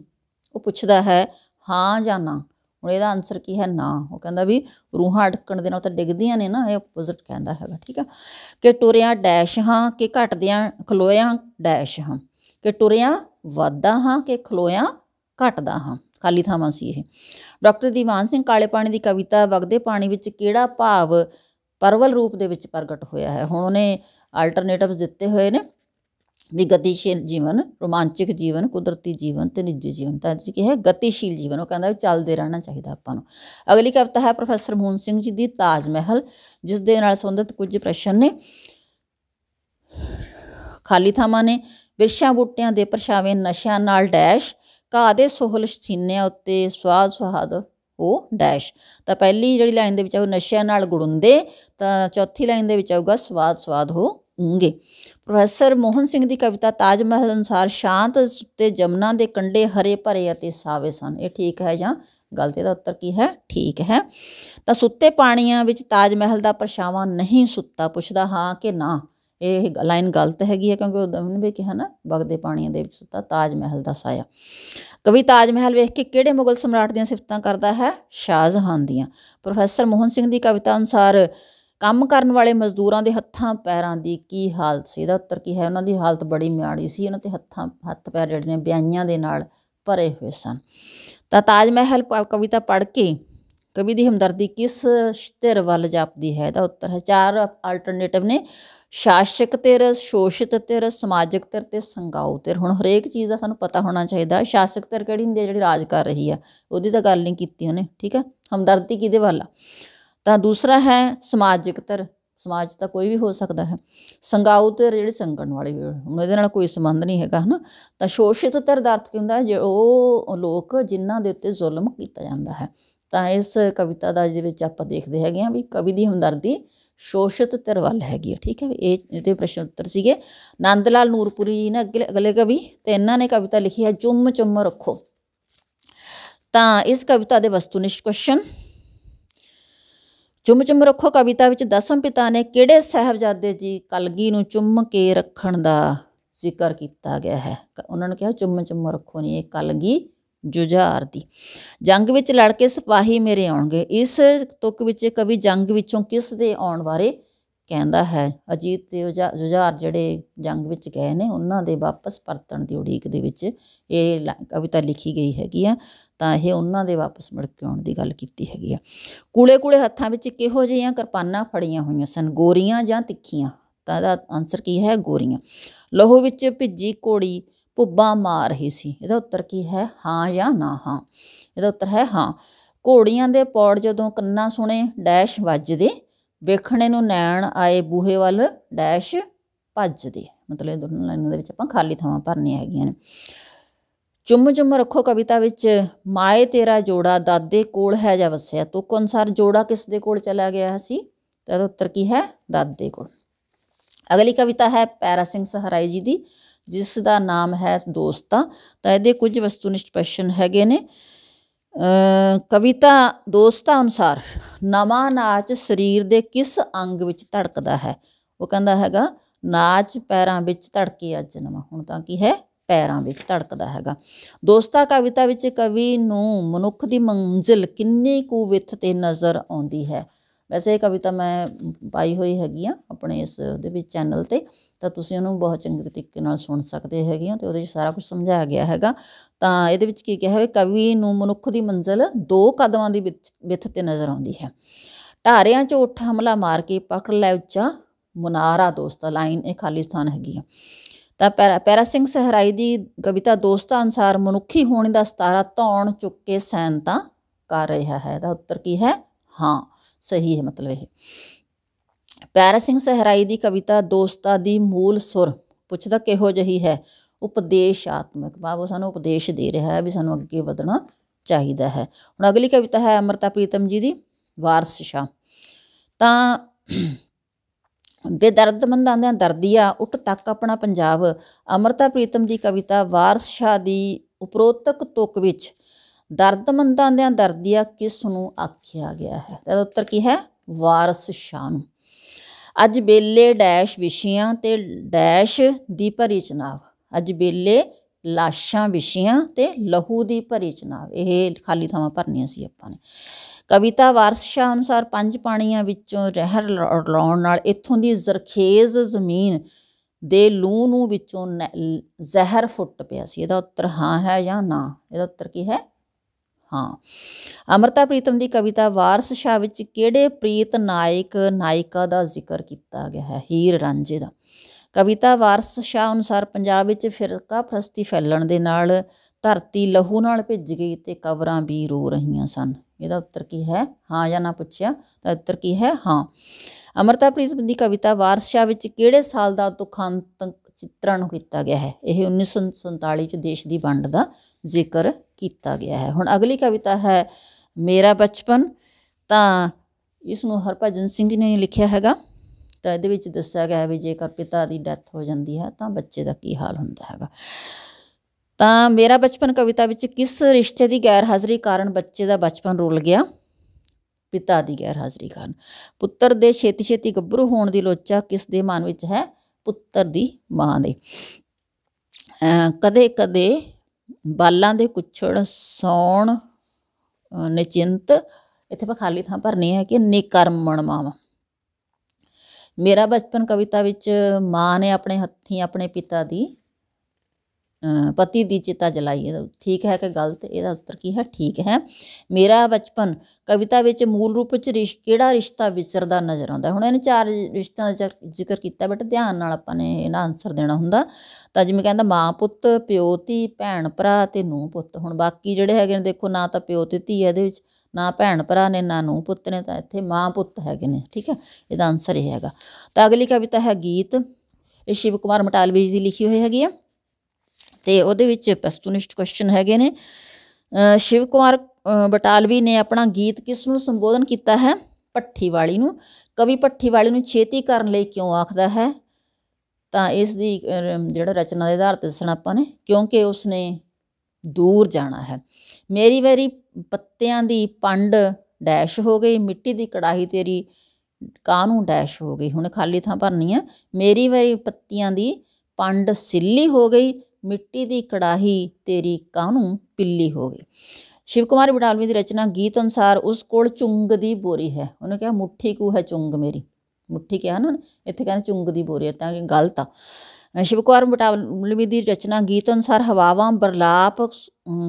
ਉਹ ਪੁੱਛਦਾ ਹੈ ਹਾਂ ਜਾਂ ਨਾ ਹੁਣ ਇਹਦਾ ਆਨਸਰ ਕੀ ਹੈ ਨਾ ਉਹ ਕਹਿੰਦਾ ਵੀ ਰੂਹਾਂ ਅਟਕਣ ਦੇ ਨਾਲ ਤਾਂ ਡਿੱਗਦੀਆਂ ਨੇ ਨਾ ਇਹ ਆਪੋਜ਼ਿਟ ਕਹਿੰਦਾ ਹੈਗਾ ਠੀਕ ਆ ਕਿ ਟੁਰਿਆਂ ਡੈਸ਼ ਹਾਂ ਕਿ ਘਟਦਿਆਂ ਖਲੋਇਆਂ ਡੈਸ਼ ਹਾਂ ਕਿ ਟੁਰਿਆਂ ਵਧਦਾ ਹਾਂ ਕਿ ਖਲੋਇਆਂ ਘਟਦਾ ਹਾਂ ਖਾਲੀ ਥਾਵਾਂ ਸੀ ਇਹ ਡਾਕਟਰ ਦੀਵਾਨ ਸਿੰਘ ਕਾਲੇ ਪਾਣੀ ਦੀ ਕਵਿਤਾ ਵਗਦੇ ਪਾਣੀ ਵਿੱਚ ਕਿਹੜਾ ਭਾਵ ਪਰਵਲ ਰੂਪ ਦੇ ਵਿੱਚ ਪ੍ਰਗਟ ਹੋਇਆ ਹੈ ਹੁਣ ਉਹਨੇ ਆਲਟਰਨੇਟਿਵਸ ਦਿੱਤੇ ਹੋਏ ਨੇ ਵੀ ਗਤੀਸ਼ੀਲ ਜੀਵਨ ਰੋਮਾਂਚਿਕ ਜੀਵਨ ਕੁਦਰਤੀ ਜੀਵਨ ਤੇ ਨਿੱਜੀ ਜੀਵਨ ਤਾਂ ਜੀ ਕਿਹਾ ਗਤੀਸ਼ੀਲ ਜੀਵਨ ਉਹ ਕਹਿੰਦਾ ਵੀ ਚੱਲਦੇ ਰਹਿਣਾ ਚਾਹੀਦਾ ਆਪਾਂ ਨੂੰ ਅਗਲੀ ਕਵਿਤਾ ਹੈ ਪ੍ਰੋਫੈਸਰ ਮੋਹਨ ਸਿੰਘ ਜੀ ਦੀ ਤਾਜ ਮਹਿਲ ਜਿਸ ਦੇ ਨਾਲ ਸੰਬੰਧਿਤ ਕੁਝ ਪ੍ਰਸ਼ਨ ਨੇ ਖਾਲੀ ਥਾਵਾਂ ਨੇ ਵਿਰਸ਼ਾ ਬੁੱਟਿਆਂ ਦੇ ਪਰਛਾਵੇਂ ਨਸ਼ਿਆਂ ਨਾਲ ਡੈਸ਼ ਘਾਹ ਦੇ ਸੋਹਲ ਛੀਨਿਆਂ ਉੱਤੇ ਸਵਾਦ ਸੁਹਾਦ ਉਹ ਡੈਸ਼ ਤਾਂ ਪਹਿਲੀ ਜਿਹੜੀ ਲਾਈਨ ਦੇ ਵਿੱਚ ਆਉ ਨਸ਼ਿਆਂ ਨਾਲ ਗੁੜੁੰਦੇ ਤਾਂ ਚੌਥੀ ਲਾਈਨ ਦੇ ਵਿੱਚ ਆਊਗਾ ਸਵਾਦ ਸਵਾਦ ਹੋ ਹੋਣਗੇ ਪ੍ਰੋਫੈਸਰ ਮੋਹਨ ਸਿੰਘ ਦੀ ਕਵਿਤਾ ਤਾਜ ਮਹਿਲ ਅਨੁਸਾਰ ਸ਼ਾਂਤ ਤੇ ਜਮਨਾ ਦੇ ਕੰਡੇ ਹਰੇ ਭਰੇ ਅਤੇ ਸਾਵੇ ਸਨ ਇਹ ਠੀਕ ਹੈ ਜਾਂ ਗਲਤ ਇਹਦਾ ਉੱਤਰ ਕੀ ਹੈ ਠੀਕ ਹੈ ਤਾਂ ਸੁੱਤੇ ਪਾਣੀਆਂ ਵਿੱਚ ਤਾਜ ਮਹਿਲ ਦਾ ਪਰਛਾਵਾਂ ਨਹੀਂ ਸੁੱਤਾ ਪੁੱਛਦਾ ਹਾਂ ਕਿ ਨਾ ਇਹ ਲਾਈਨ ਗਲਤ ਹੈਗੀ ਹੈ ਕਿਉਂਕਿ ਉਹਨੇ ਵੀ ਕਿਹਾ ਨਾ ਵਗਦੇ ਪਾਣੀਆਂ ਦੇ ਵਿੱਚ ਸੁੱਤਾ ਤਾਜ ਮਹਿਲ ਦਾ ਸਾਇਆ ਕਵੀ ਤਾਜ ਮਹਿਲ ਵੇਖ ਕੇ ਕਿਹੜੇ ਮੁਗਲ ਸਮਰਾਟ ਦੀਆਂ ਸਿਫਤਾਂ ਕਰਦਾ ਹੈ ਸ਼ਾਹਜਹਾਨ ਦੀਆਂ ਪ੍ਰੋਫੈਸਰ ਮੋਹਨ ਸਿੰਘ ਦੀ ਕਵਿਤਾ ਅਨੁਸਾਰ ਕੰਮ ਕਰਨ ਵਾਲੇ ਮਜ਼ਦੂਰਾਂ ਦੇ ਹੱਥਾਂ ਪੈਰਾਂ ਦੀ ਕੀ ਹਾਲਤ ਸੀ ਇਹਦਾ ਉੱਤਰ ਕੀ ਹੈ ਉਹਨਾਂ ਦੀ ਹਾਲਤ ਬੜੀ ਮਿਆੜੀ ਸੀ ਉਹਨਾਂ ਦੇ ਹੱਥਾਂ ਹੱਥ ਪੈਰ ਜਿਹੜੇ ਨੇ ਬਿਆਈਆਂ ਦੇ ਨਾਲ ਭਰੇ ਹੋਏ ਸਨ ਤਾਂ ਤਾਜ ਮਹਿਲ ਕਵਿਤਾ ਪੜ੍ਹ ਕੇ ਕਵੀ ਦੀ ਹਮਦਰਦੀ ਕਿਸ ਸ਼ਤਿਰ ਵੱਲ ਜਾਪਦੀ ਹੈ ਇਹਦਾ ਉੱਤਰ ਹੈ ਚਾਰ ਆਲਟਰਨੇਟਿਵ ਨੇ ਸ਼ਾਸਕ ਤੇ ਸ਼ੋਸ਼ਿਤ ਤੇ ਸਮਾਜਿਕ ਤੇ ਤੇ ਸੰਗਾਉ ਤੇ ਹੁਣ ਹਰੇਕ ਚੀਜ਼ ਦਾ ਸਾਨੂੰ ਪਤਾ ਹੋਣਾ ਚਾਹੀਦਾ ਸ਼ਾਸਕ ਤੇ ਕਿਹੜੀ ਹੁੰਦੀ ਹੈ ਜਿਹੜੀ ਰਾਜ ਕਰ ਰਹੀ ਆ ਉਹਦੀ ਤਾਂ ਗੱਲ ਨਹੀਂ ਕੀਤੀ ਉਹਨੇ ਠੀਕ ਹੈ ਹਮਦਰਦੀ ਕਿਹਦੇ ਵੱਲ ਆ ਤਾਂ ਦੂਸਰਾ ਹੈ ਸਮਾਜਿਕ ਤਰ ਸਮਾਜ ਤਾਂ ਕੋਈ ਵੀ ਹੋ ਸਕਦਾ ਹੈ ਸੰਗਾਉ ਤੇ ਜਿਹੜੇ ਸੰਗਣ ਵਾਲੇ ਉਹਦੇ ਨਾਲ ਕੋਈ ਸੰਬੰਧ ਨਹੀਂ ਹੈਗਾ ਹਨਾ ਤਾਂ ਸ਼ੋਸ਼ਿਤ ਤਰ ਦਾ ਅਰਥ ਕੀ ਹੁੰਦਾ ਹੈ ਜੇ ਉਹ ਲੋਕ ਜਿਨ੍ਹਾਂ ਦੇ ਉੱਤੇ ਜ਼ੁਲਮ ਕੀਤਾ ਜਾਂਦਾ ਹੈ ਤਾਂ ਇਸ ਕਵਿਤਾ ਦਾ ਜਿਹਦੇ ਵਿੱਚ ਆਪਾਂ ਦੇਖਦੇ ਹੈਗੇ ਆ ਵੀ ਕਵੀ ਦੀ ਹਮਦਰਦੀ ਸ਼ੋਸ਼ਿਤ ਤਰ ਵੱਲ ਹੈਗੀ ਹੈ ਠੀਕ ਹੈ ਇਹ ਇਹਦੇ ਪ੍ਰਸ਼ਨ ਉੱਤਰ ਸੀਗੇ ਨੰਦ ਲਾਲ ਨੂਰਪੁਰੀ ਜੀ ਨੇ ਅਗਲੇ ਅਗਲੇ ਕਵੀ ਤੇ ਇਹਨਾਂ ਨੇ ਕਵਿਤਾ ਲਿਖੀ ਹੈ ਚੁੰਮ ਚੁੰਮ ਰੱਖੋ ਤਾਂ ਇਸ ਕਵਿਤਾ ਦੇ ਵਸਤੂਨਿਸ਼ਟ ਕੁਐਸਚਨ ਚੁੰਮ ਚੁੰਮ ਰੱਖੋ ਕਵਿਤਾ ਵਿੱਚ ਦਸਮ ਪਿਤਾ ਨੇ ਕਿਹੜੇ ਸਹਬਜ਼ਾਦੇ ਜੀ ਕਲਗੀ ਨੂੰ ਚੁੰਮ ਕੇ ਰੱਖਣ ਦਾ ਜ਼ਿਕਰ ਕੀਤਾ ਗਿਆ ਹੈ ਉਹਨਾਂ ਨੇ ਕਿਹਾ ਚੁੰਮ ਚੁੰਮ ਰੱਖੋ ਨਹੀਂ ਇਹ ਕਲਗੀ ਜੁਝਾਰ ਦੀ ਜੰਗ ਵਿੱਚ ਲੜ ਕੇ ਸਿਪਾਹੀ ਮੇਰੇ ਆਉਣਗੇ ਇਸ ਤੁਕ ਵਿੱਚ ਕਵੀ ਜੰਗ ਵਿੱਚੋਂ ਕਿਸ ਦੇ ਆਉਣ ਬਾਰੇ ਕਹਿੰਦਾ ਹੈ ਅਜੀਤ ਤੇ ਜੁਝਾਰ ਜਿਹੜੇ ਜੰਗ ਵਿੱਚ ਗਏ ਨੇ ਉਹਨਾਂ ਦੇ ਵਾਪਸ ਪਰਤਣ ਦੀ ਉਡੀਕ ਦੇ ਵਿੱਚ ਇਹ ਕਵਿਤਾ ਲਿਖੀ ਗਈ ਹੈਗੀ ਆ ਤਾਂ ਇਹ ਉਹਨਾਂ ਦੇ ਵਾਪਸ ਮੁੜ ਕੇ ਆਉਣ ਦੀ ਗੱਲ ਕੀਤੀ ਹੈਗੀ ਆ ਕੂਲੇ ਕੂਲੇ ਹੱਥਾਂ ਵਿੱਚ ਕਿਹੋ ਜਿਹੀਆਂ ਕਿਰਪਾਨਾਂ ਫੜੀਆਂ ਹੋਈਆਂ ਸਨ ਗੋਰੀਆਂ ਜਾਂ ਤਿੱਖੀਆਂ ਤਾਂ ਦਾ ਆਨਸਰ ਕੀ ਹੈ ਗੋਰੀਆਂ ਲਹੂ ਵਿੱਚ ਭਿੱਜੀ ਕੋੜੀ ਪੁੱਬਾ ਮਾਰ ਰਹੀ ਸੀ ਇਹਦਾ ਉੱਤਰ ਕੀ ਹੈ ਹਾਂ ਜਾਂ ਨਾ ਹਾਂ ਇਹਦਾ ਉੱਤਰ ਹੈ ਹਾਂ ਘੋੜੀਆਂ ਦੇ ਪੌੜ ਜਦੋਂ ਕੰਨਾਂ ਸੁਣੇ ਡੈਸ਼ ਵੱਜਦੇ ਵੇਖਣੇ ਨੂੰ ਨੈਣ ਆਏ ਬੂਹੇ ਵੱਲ ਡੈਸ਼ ਭੱਜਦੇ ਮਤਲਬ ਇਹ ਦੋਨੋਂ ਲਾਈਨਾਂ ਦੇ ਵਿੱਚ ਆਪਾਂ ਖਾਲੀ ਥਾਵਾਂ ਭਰਨੀਆਂ ਹੈਗੀਆਂ ਨੇ ਚੁੰਮ ਚੁੰਮ ਰੱਖੋ ਕਵਿਤਾ ਵਿੱਚ ਮਾਏ ਤੇਰਾ ਜੋੜਾ ਦਾਦੇ ਕੋਲ ਹੈ ਜਾਂ ਵਸਿਆ ਤੁਕ ਅਨਸਾਰ ਜੋੜਾ ਕਿਸ ਦੇ ਕੋਲ ਚਲਾ ਗਿਆ ਸੀ ਤਾਂ ਉੱਤਰ ਕੀ ਹੈ ਦਾਦੇ ਕੋਲ ਅਗਲੀ ਕਵਿਤਾ ਹੈ ਪੈਰਾ ਸਿੰਘ ਸਹਰਾਈ ਜੀ ਦੀ ਜਿਸ ਦਾ ਨਾਮ ਹੈ ਦੋਸਤਾ ਤਾਂ ਇਹਦੇ ਕੁਝ ਵਸਤੂਨਿਸ਼ਟ ਪ੍ਰਸ਼ਨ ਹੈਗੇ ਨੇ ਕਵਿਤਾ ਦੋਸਤਾਂ ਅਨੁਸਾਰ ਨਵਾਂ ਨਾਚ ਸਰੀਰ ਦੇ ਕਿਸ ਅੰਗ ਵਿੱਚ ਧੜਕਦਾ ਹੈ ਉਹ ਕਹਿੰਦਾ ਹੈਗਾ ਨਾਚ ਪੈਰਾਂ ਵਿੱਚ ਧੜਕੇ ਅੱਜ ਨਵਾਂ ਹੁਣ ਤਾਂ ਕੀ ਹੈ ਪੈਰਾਂ ਵਿੱਚ ਧੜਕਦਾ ਹੈਗਾ ਦੋਸਤਾ ਕਵਿਤਾ ਵਿੱਚ ਕਵੀ ਨੂੰ ਮਨੁੱਖ ਦੀ ਮੰਜ਼ਿਲ ਕਿੰਨੀ ਕੁ ਵਿੱਥ ਤੇ ਨਜ਼ਰ ਆਉਂਦੀ ਹੈ ਵੈਸੇ ਇਹ ਕਵਿਤਾ ਮੈਂ ਪਾਈ ਹੋਈ ਹੈਗੀ ਆ ਆਪਣੇ ਇਸ ਦੇ ਵਿੱਚ ਚੈਨਲ ਤੇ ਤਾਂ ਤੁਸੀਂ ਉਹਨੂੰ ਬਹੁਤ ਚੰਗੇ ਤਰੀਕੇ ਨਾਲ ਸੁਣ ਸਕਦੇ ਹੈਗੇ ਆ ਤੇ ਉਹਦੇ ਵਿੱਚ ਸਾਰਾ ਕੁਝ ਸਮਝਾਇਆ ਗਿਆ ਹੈਗਾ ਤਾਂ ਇਹਦੇ ਵਿੱਚ ਕੀ ਕਿਹਾ ਹੈ ਕਵੀ ਨੂੰ ਮਨੁੱਖ ਦੀ ਮੰਜ਼ਲ ਦੋ ਕਦਮਾਂ ਦੀ ਵਿੱਥ ਤੇ ਨਜ਼ਰ ਆਉਂਦੀ ਹੈ ਢਾਰਿਆਂ 'ਚ ਉੱਠ ਹਮਲਾ ਮਾਰ ਕੇ ਪਕੜ ਲੈ ਉੱਚਾ ਮਨਾਰਾ ਦੋਸਤਾ ਲਾਈਨ ਇਹ ਖਾਲੀ ਸਥਾਨ ਹੈਗੀ ਆ ਤਾਂ ਪੈਰਾ ਸਿੰਘ ਸਹਰਾਈ ਦੀ ਕਵਿਤਾ ਦੋਸਤਾਂ ਅਨਸਾਰ ਮਨੁੱਖੀ ਹੋਣ ਦਾ ਸਤਾਰਾ ਧੌਣ ਚੁੱਕ ਕੇ ਸੈਨ ਤਾਂ ਕਰ ਰਿਹਾ ਹੈ ਦਾ ਉੱਤਰ ਕੀ ਹੈ ਹਾਂ ਸਹੀ ਹੈ ਮਤਲਬ ਇਹ ਪੈਰ ਸਿੰਘ ਸਹਰਾਈ ਦੀ ਕਵਿਤਾ ਦੋਸਤਾ ਦੀ ਮੂਲ ਸੁਰ ਪੁੱਛਦਾ ਕਿਹੋ ਜਹੀ ਹੈ ਉਪਦੇਸ਼ਾਤਮਕ ਬਾਬੂ ਸਾਨੂੰ ਉਪਦੇਸ਼ ਦੇ ਰਿਹਾ ਹੈ ਵੀ ਸਾਨੂੰ ਅੱਗੇ ਵਧਣਾ ਚਾਹੀਦਾ ਹੈ ਹੁਣ ਅਗਲੀ ਕਵਿਤਾ ਹੈ ਅਮਰਤਾ ਪ੍ਰੀਤਮ ਜੀ ਦੀ ਸ਼ਾ ਤਾਂ ਬੇਦਰਦ ਮੰਦਾਂ ਦੇ ਦਰਦੀਆ ਉੱਠ ਤੱਕ ਆਪਣਾ ਪੰਜਾਬ ਅਮਰਤਾ ਪ੍ਰੀਤਮ ਦੀ ਕਵਿਤਾ ਸ਼ਾ ਦੀ ਉਪਰੋਤਕ ਤੁਕ ਵਿੱਚ ਦਰਦਮੰਦਾਂ ਦੇ ਦਰਦੀਆ ਕਿਸ ਨੂੰ ਆਖਿਆ ਗਿਆ ਹੈ ਤਾਂ ਉੱਤਰ ਕੀ ਹੈ ਵਾਰਸ ਸ਼ਾ ਨੂੰ ਅੱਜ ਬੇਲੇ ਡੈਸ਼ ਵਿਸ਼ਿਆਂ ਤੇ ਡੈਸ਼ ਦੀ ਭਰੀ ਚਨਾਵ ਅੱਜ ਬੇਲੇ ਲਾਸ਼ਾਂ ਵਿਸ਼ਿਆਂ ਤੇ ਲਹੂ ਦੀ ਭਰੀ ਚਨਾਵ ਇਹ ਖਾਲੀ ਥਾਵਾਂ ਭਰਨੀਆਂ ਸੀ ਆਪਾਂ ਨੇ ਕਵਿਤਾ ਵਾਰਸ਼ਾ ਅਨੁਸਾਰ ਪੰਜ ਪਾਣੀਆਂ ਵਿੱਚੋਂ ਰਹਿਰ ਲਾਉਣ ਨਾਲ ਇੱਥੋਂ ਦੀ ਜ਼ਰਖੇਜ਼ ਜ਼ਮੀਨ ਦੇ ਲੂ ਨੂੰ ਵਿੱਚੋਂ ਜ਼ਹਿਰ ਫੁੱਟ ਪਿਆ ਸੀ ਇਹਦਾ ਉੱਤਰ ਹਾਂ ਹੈ ਜਾਂ ਨਾ ਇਹਦਾ ਉੱਤਰ ਕੀ ਹੈ ਹਾਂ ਅਮਰਤਾ ਪ੍ਰੀਤਮ ਦੀ ਕਵਿਤਾ ਵਾਰਸ ਸ਼ਾਹ ਵਿੱਚ ਕਿਹੜੇ ਪ੍ਰੀਤ ਨਾਇਕ ਨਾਇਕਾ ਦਾ ਜ਼ਿਕਰ ਕੀਤਾ ਗਿਆ ਹੈ ਹੀਰ ਰਾਂਝੇ ਦਾ ਕਵਿਤਾ ਵਾਰਸ ਸ਼ਾਹ ਅਨੁਸਾਰ ਪੰਜਾਬ ਵਿੱਚ ਫਿਰਕਾ ਫਰਸਤੀ ਫੈਲਣ ਦੇ ਨਾਲ ਧਰਤੀ ਲਹੂ ਨਾਲ ਭਿੱਜ ਗਈ ਤੇ ਕਬਰਾਂ ਵੀ ਰੋ ਰਹੀਆਂ ਸਨ ਇਹਦਾ ਉੱਤਰ ਕੀ ਹੈ ਹਾਂ ਜਾਂ ਨਾ ਪੁੱਛਿਆ ਤਾਂ ਉੱਤਰ ਕੀ ਹੈ ਹਾਂ ਅਮਰਤਾ ਪ੍ਰੀਤਮ ਦੀ ਕਵਿਤਾ ਵਾਰਸ ਸ਼ਾਹ ਵਿੱਚ ਕਿਹੜੇ ਸਾਲ ਦਾ ਦੁਖਾਂਤ ਚਿੱਤਰਾਂ ਨੂੰ ਕੀਤਾ ਗਿਆ ਹੈ ਇਹ 1947 ਚ ਦੇਸ਼ ਦੀ ਵੰਡ ਦਾ ਜ਼ਿਕਰ ਕੀਤਾ ਗਿਆ ਹੈ ਹੁਣ ਅਗਲੀ ਕਵਿਤਾ ਹੈ ਮੇਰਾ ਬਚਪਨ ਤਾਂ ਇਸ ਨੂੰ ਹਰਪਜਨ ਸਿੰਘ ਨੇ ਲਿਖਿਆ ਹੈਗਾ ਤਾਂ ਇਹਦੇ ਵਿੱਚ ਦੱਸਿਆ ਗਿਆ ਹੈ ਵੀ ਜੇਕਰ ਪਿਤਾ ਦੀ ਡੈਥ ਹੋ ਜਾਂਦੀ ਹੈ ਤਾਂ ਬੱਚੇ ਦਾ ਕੀ ਹਾਲ ਹੁੰਦਾ ਹੈਗਾ ਤਾਂ ਮੇਰਾ ਬਚਪਨ ਕਵਿਤਾ ਵਿੱਚ ਕਿਸ ਰਿਸ਼ਤੇ ਦੀ ਗੈਰ ਹਾਜ਼ਰੀ ਕਾਰਨ ਬੱਚੇ ਦਾ ਬਚਪਨ ਰੁੱਲ ਗਿਆ ਪਿਤਾ ਦੀ ਗੈਰ ਹਾਜ਼ਰੀ ਕਾਰਨ ਪੁੱਤਰ ਦੇ ਛੇਤੀ ਛੇਤੀ ਗੱਭਰੂ ਹੋਣ ਦੀ ਲੋਚਾ ਕਿਸ ਦੇ ਮਨ ਵਿੱਚ ਹੈ ਪੁੱਤਰ ਦੀ ਮਾਂ ਦੇ ਕਦੇ ਕਦੇ ਬਾਲਾਂ ਦੇ ਕੁਛੜ ਸੌਣ ਨਿਚਿੰਤ ਇੱਥੇ ਪਰ ਖਾਲੀ ਥਾਂ ਭਰਨੀ ਹੈ ਕਿ ਨਿਕਰਮਣ ਮਾਂ ਮੇਰਾ ਬਚਪਨ ਕਵਿਤਾ ਵਿੱਚ ਮਾਂ ਨੇ ਆਪਣੇ ਹੱਥੀਂ ਆਪਣੇ ਪਿਤਾ ਦੀ ਪਤੀ ਦੀ ਚਿਤਾ ਜਲਾਈਏ ਠੀਕ ਹੈ ਕਿ ਗਲਤ ਇਹਦਾ ਉੱਤਰ ਕੀ ਹੈ ਠੀਕ ਹੈ ਮੇਰਾ ਬਚਪਨ ਕਵਿਤਾ ਵਿੱਚ ਮੂਲ ਰੂਪ ਵਿੱਚ ਰਿਸ਼ ਕਿਹੜਾ ਰਿਸ਼ਤਾ ਵਿਚਰਦਾ ਨਜ਼ਰ ਆਉਂਦਾ ਹੁਣ ਇਹਨਾਂ ਚਾਰ ਰਿਸ਼ਤਿਆਂ ਦਾ ਜ਼ਿਕਰ ਕੀਤਾ ਬਟ ਧਿਆਨ ਨਾਲ ਆਪਾਂ ਨੇ ਇਹਨਾਂ ਆਨਸਰ ਦੇਣਾ ਹੁੰਦਾ ਤਾਂ ਜਿਵੇਂ ਕਹਿੰਦਾ ਮਾਂ ਪੁੱਤ ਪਿਓ ਧੀ ਭੈਣ ਭਰਾ ਤੇ ਨੂੰ ਪੁੱਤ ਹੁਣ ਬਾਕੀ ਜਿਹੜੇ ਹੈਗੇ ਨੇ ਦੇਖੋ ਨਾ ਤਾਂ ਪਿਓ ਤੇ ਧੀ ਇਹਦੇ ਵਿੱਚ ਨਾ ਭੈਣ ਭਰਾ ਨੇ ਨਾ ਨੂੰ ਪੁੱਤ ਨੇ ਤਾਂ ਇੱਥੇ ਮਾਂ ਪੁੱਤ ਹੈਗੇ ਨੇ ਠੀਕ ਹੈ ਇਹਦਾ ਆਨਸਰ ਇਹ ਹੈਗਾ ਤਾਂ ਅਗਲੀ ਕਵਿਤਾ ਹੈ ਗੀਤ ਇਹ ਸ਼ਿਵ ਕੁਮਾਰ ਮਟਾਲਵੀ ਜੀ ਦੀ ਲਿਖੀ ਹੋਈ ਹੈਗੀ ਆ ਤੇ ਉਹਦੇ ਵਿੱਚ ਪਸਤੂਨਿਸ਼ਟ ਕੁਐਸਚਨ ਹੈਗੇ ਨੇ ਸ਼ਿਵ ਕੁਮਾਰ ਬਟਾਲਵੀ ਨੇ ਆਪਣਾ ਗੀਤ ਕਿਸ ਨੂੰ ਸੰਬੋਧਨ ਕੀਤਾ ਹੈ ਪੱਠੀ ਵਾਲੀ ਨੂੰ ਕਵੀ ਪੱਠੀ ਵਾਲੀ ਨੂੰ ਛੇਤੀ ਕਰਨ ਲਈ ਕਿਉਂ ਆਖਦਾ ਹੈ ਤਾਂ ਇਸ ਦੀ ਜਿਹੜਾ ਰਚਨਾ ਦੇ ਆਧਾਰ ਤੇ ਦੱਸਣਾ ਆਪਾਂ ਨੇ ਕਿਉਂਕਿ ਉਸ ਨੇ ਦੂਰ ਜਾਣਾ ਹੈ ਮੇਰੀ ਵੈਰੀ ਪੱਤਿਆਂ ਦੀ ਪੰਡ ਡੈਸ਼ ਹੋ ਗਈ ਮਿੱਟੀ ਦੀ ਕੜਾਹੀ ਤੇਰੀ ਨੂੰ ਡੈਸ਼ ਹੋ ਗਈ ਹੁਣ ਖਾਲੀ ਥਾਂ ਭਰਨੀ ਆ ਮੇਰੀ ਵੈਰੀ ਪੱਤਿਆਂ ਦੀ ਪੰਡ ਸਿੱਲੀ ਹੋ ਗਈ ਮਿੱਟੀ ਦੀ ਕੜਾਹੀ ਤੇਰੀ ਕਾਹਨੂੰ ਪਿੱਲੀ ਹੋ ਗਈ ਸ਼ਿਵ ਕੁਮਾਰ ਬਟਾਲਵੀ ਦੀ ਰਚਨਾ ਗੀਤ ਅਨਸਾਰ ਉਸ ਕੋਲ ਚੁੰਗ ਦੀ ਬੋਰੀ ਹੈ ਉਹਨੇ ਕਿਹਾ ਮੁੱਠੀ ਕੋ ਹੈ ਚੁੰਗ ਮੇਰੀ ਮੁੱਠੀ ਕਿਹਾ ਨਾ ਇੱਥੇ ਕਹਿੰਦੇ ਚੁੰਗ ਦੀ ਬੋਰੀ ਹੈ ਤਾਂ ਕਿ ਗਲਤ ਆ ਸ਼ਿਵ ਕੁਮਾਰ ਬਟਾਲਵੀ ਦੀ ਰਚਨਾ ਗੀਤ ਅਨਸਾਰ ਹਵਾਵਾਂ ਬਰਲਾਪ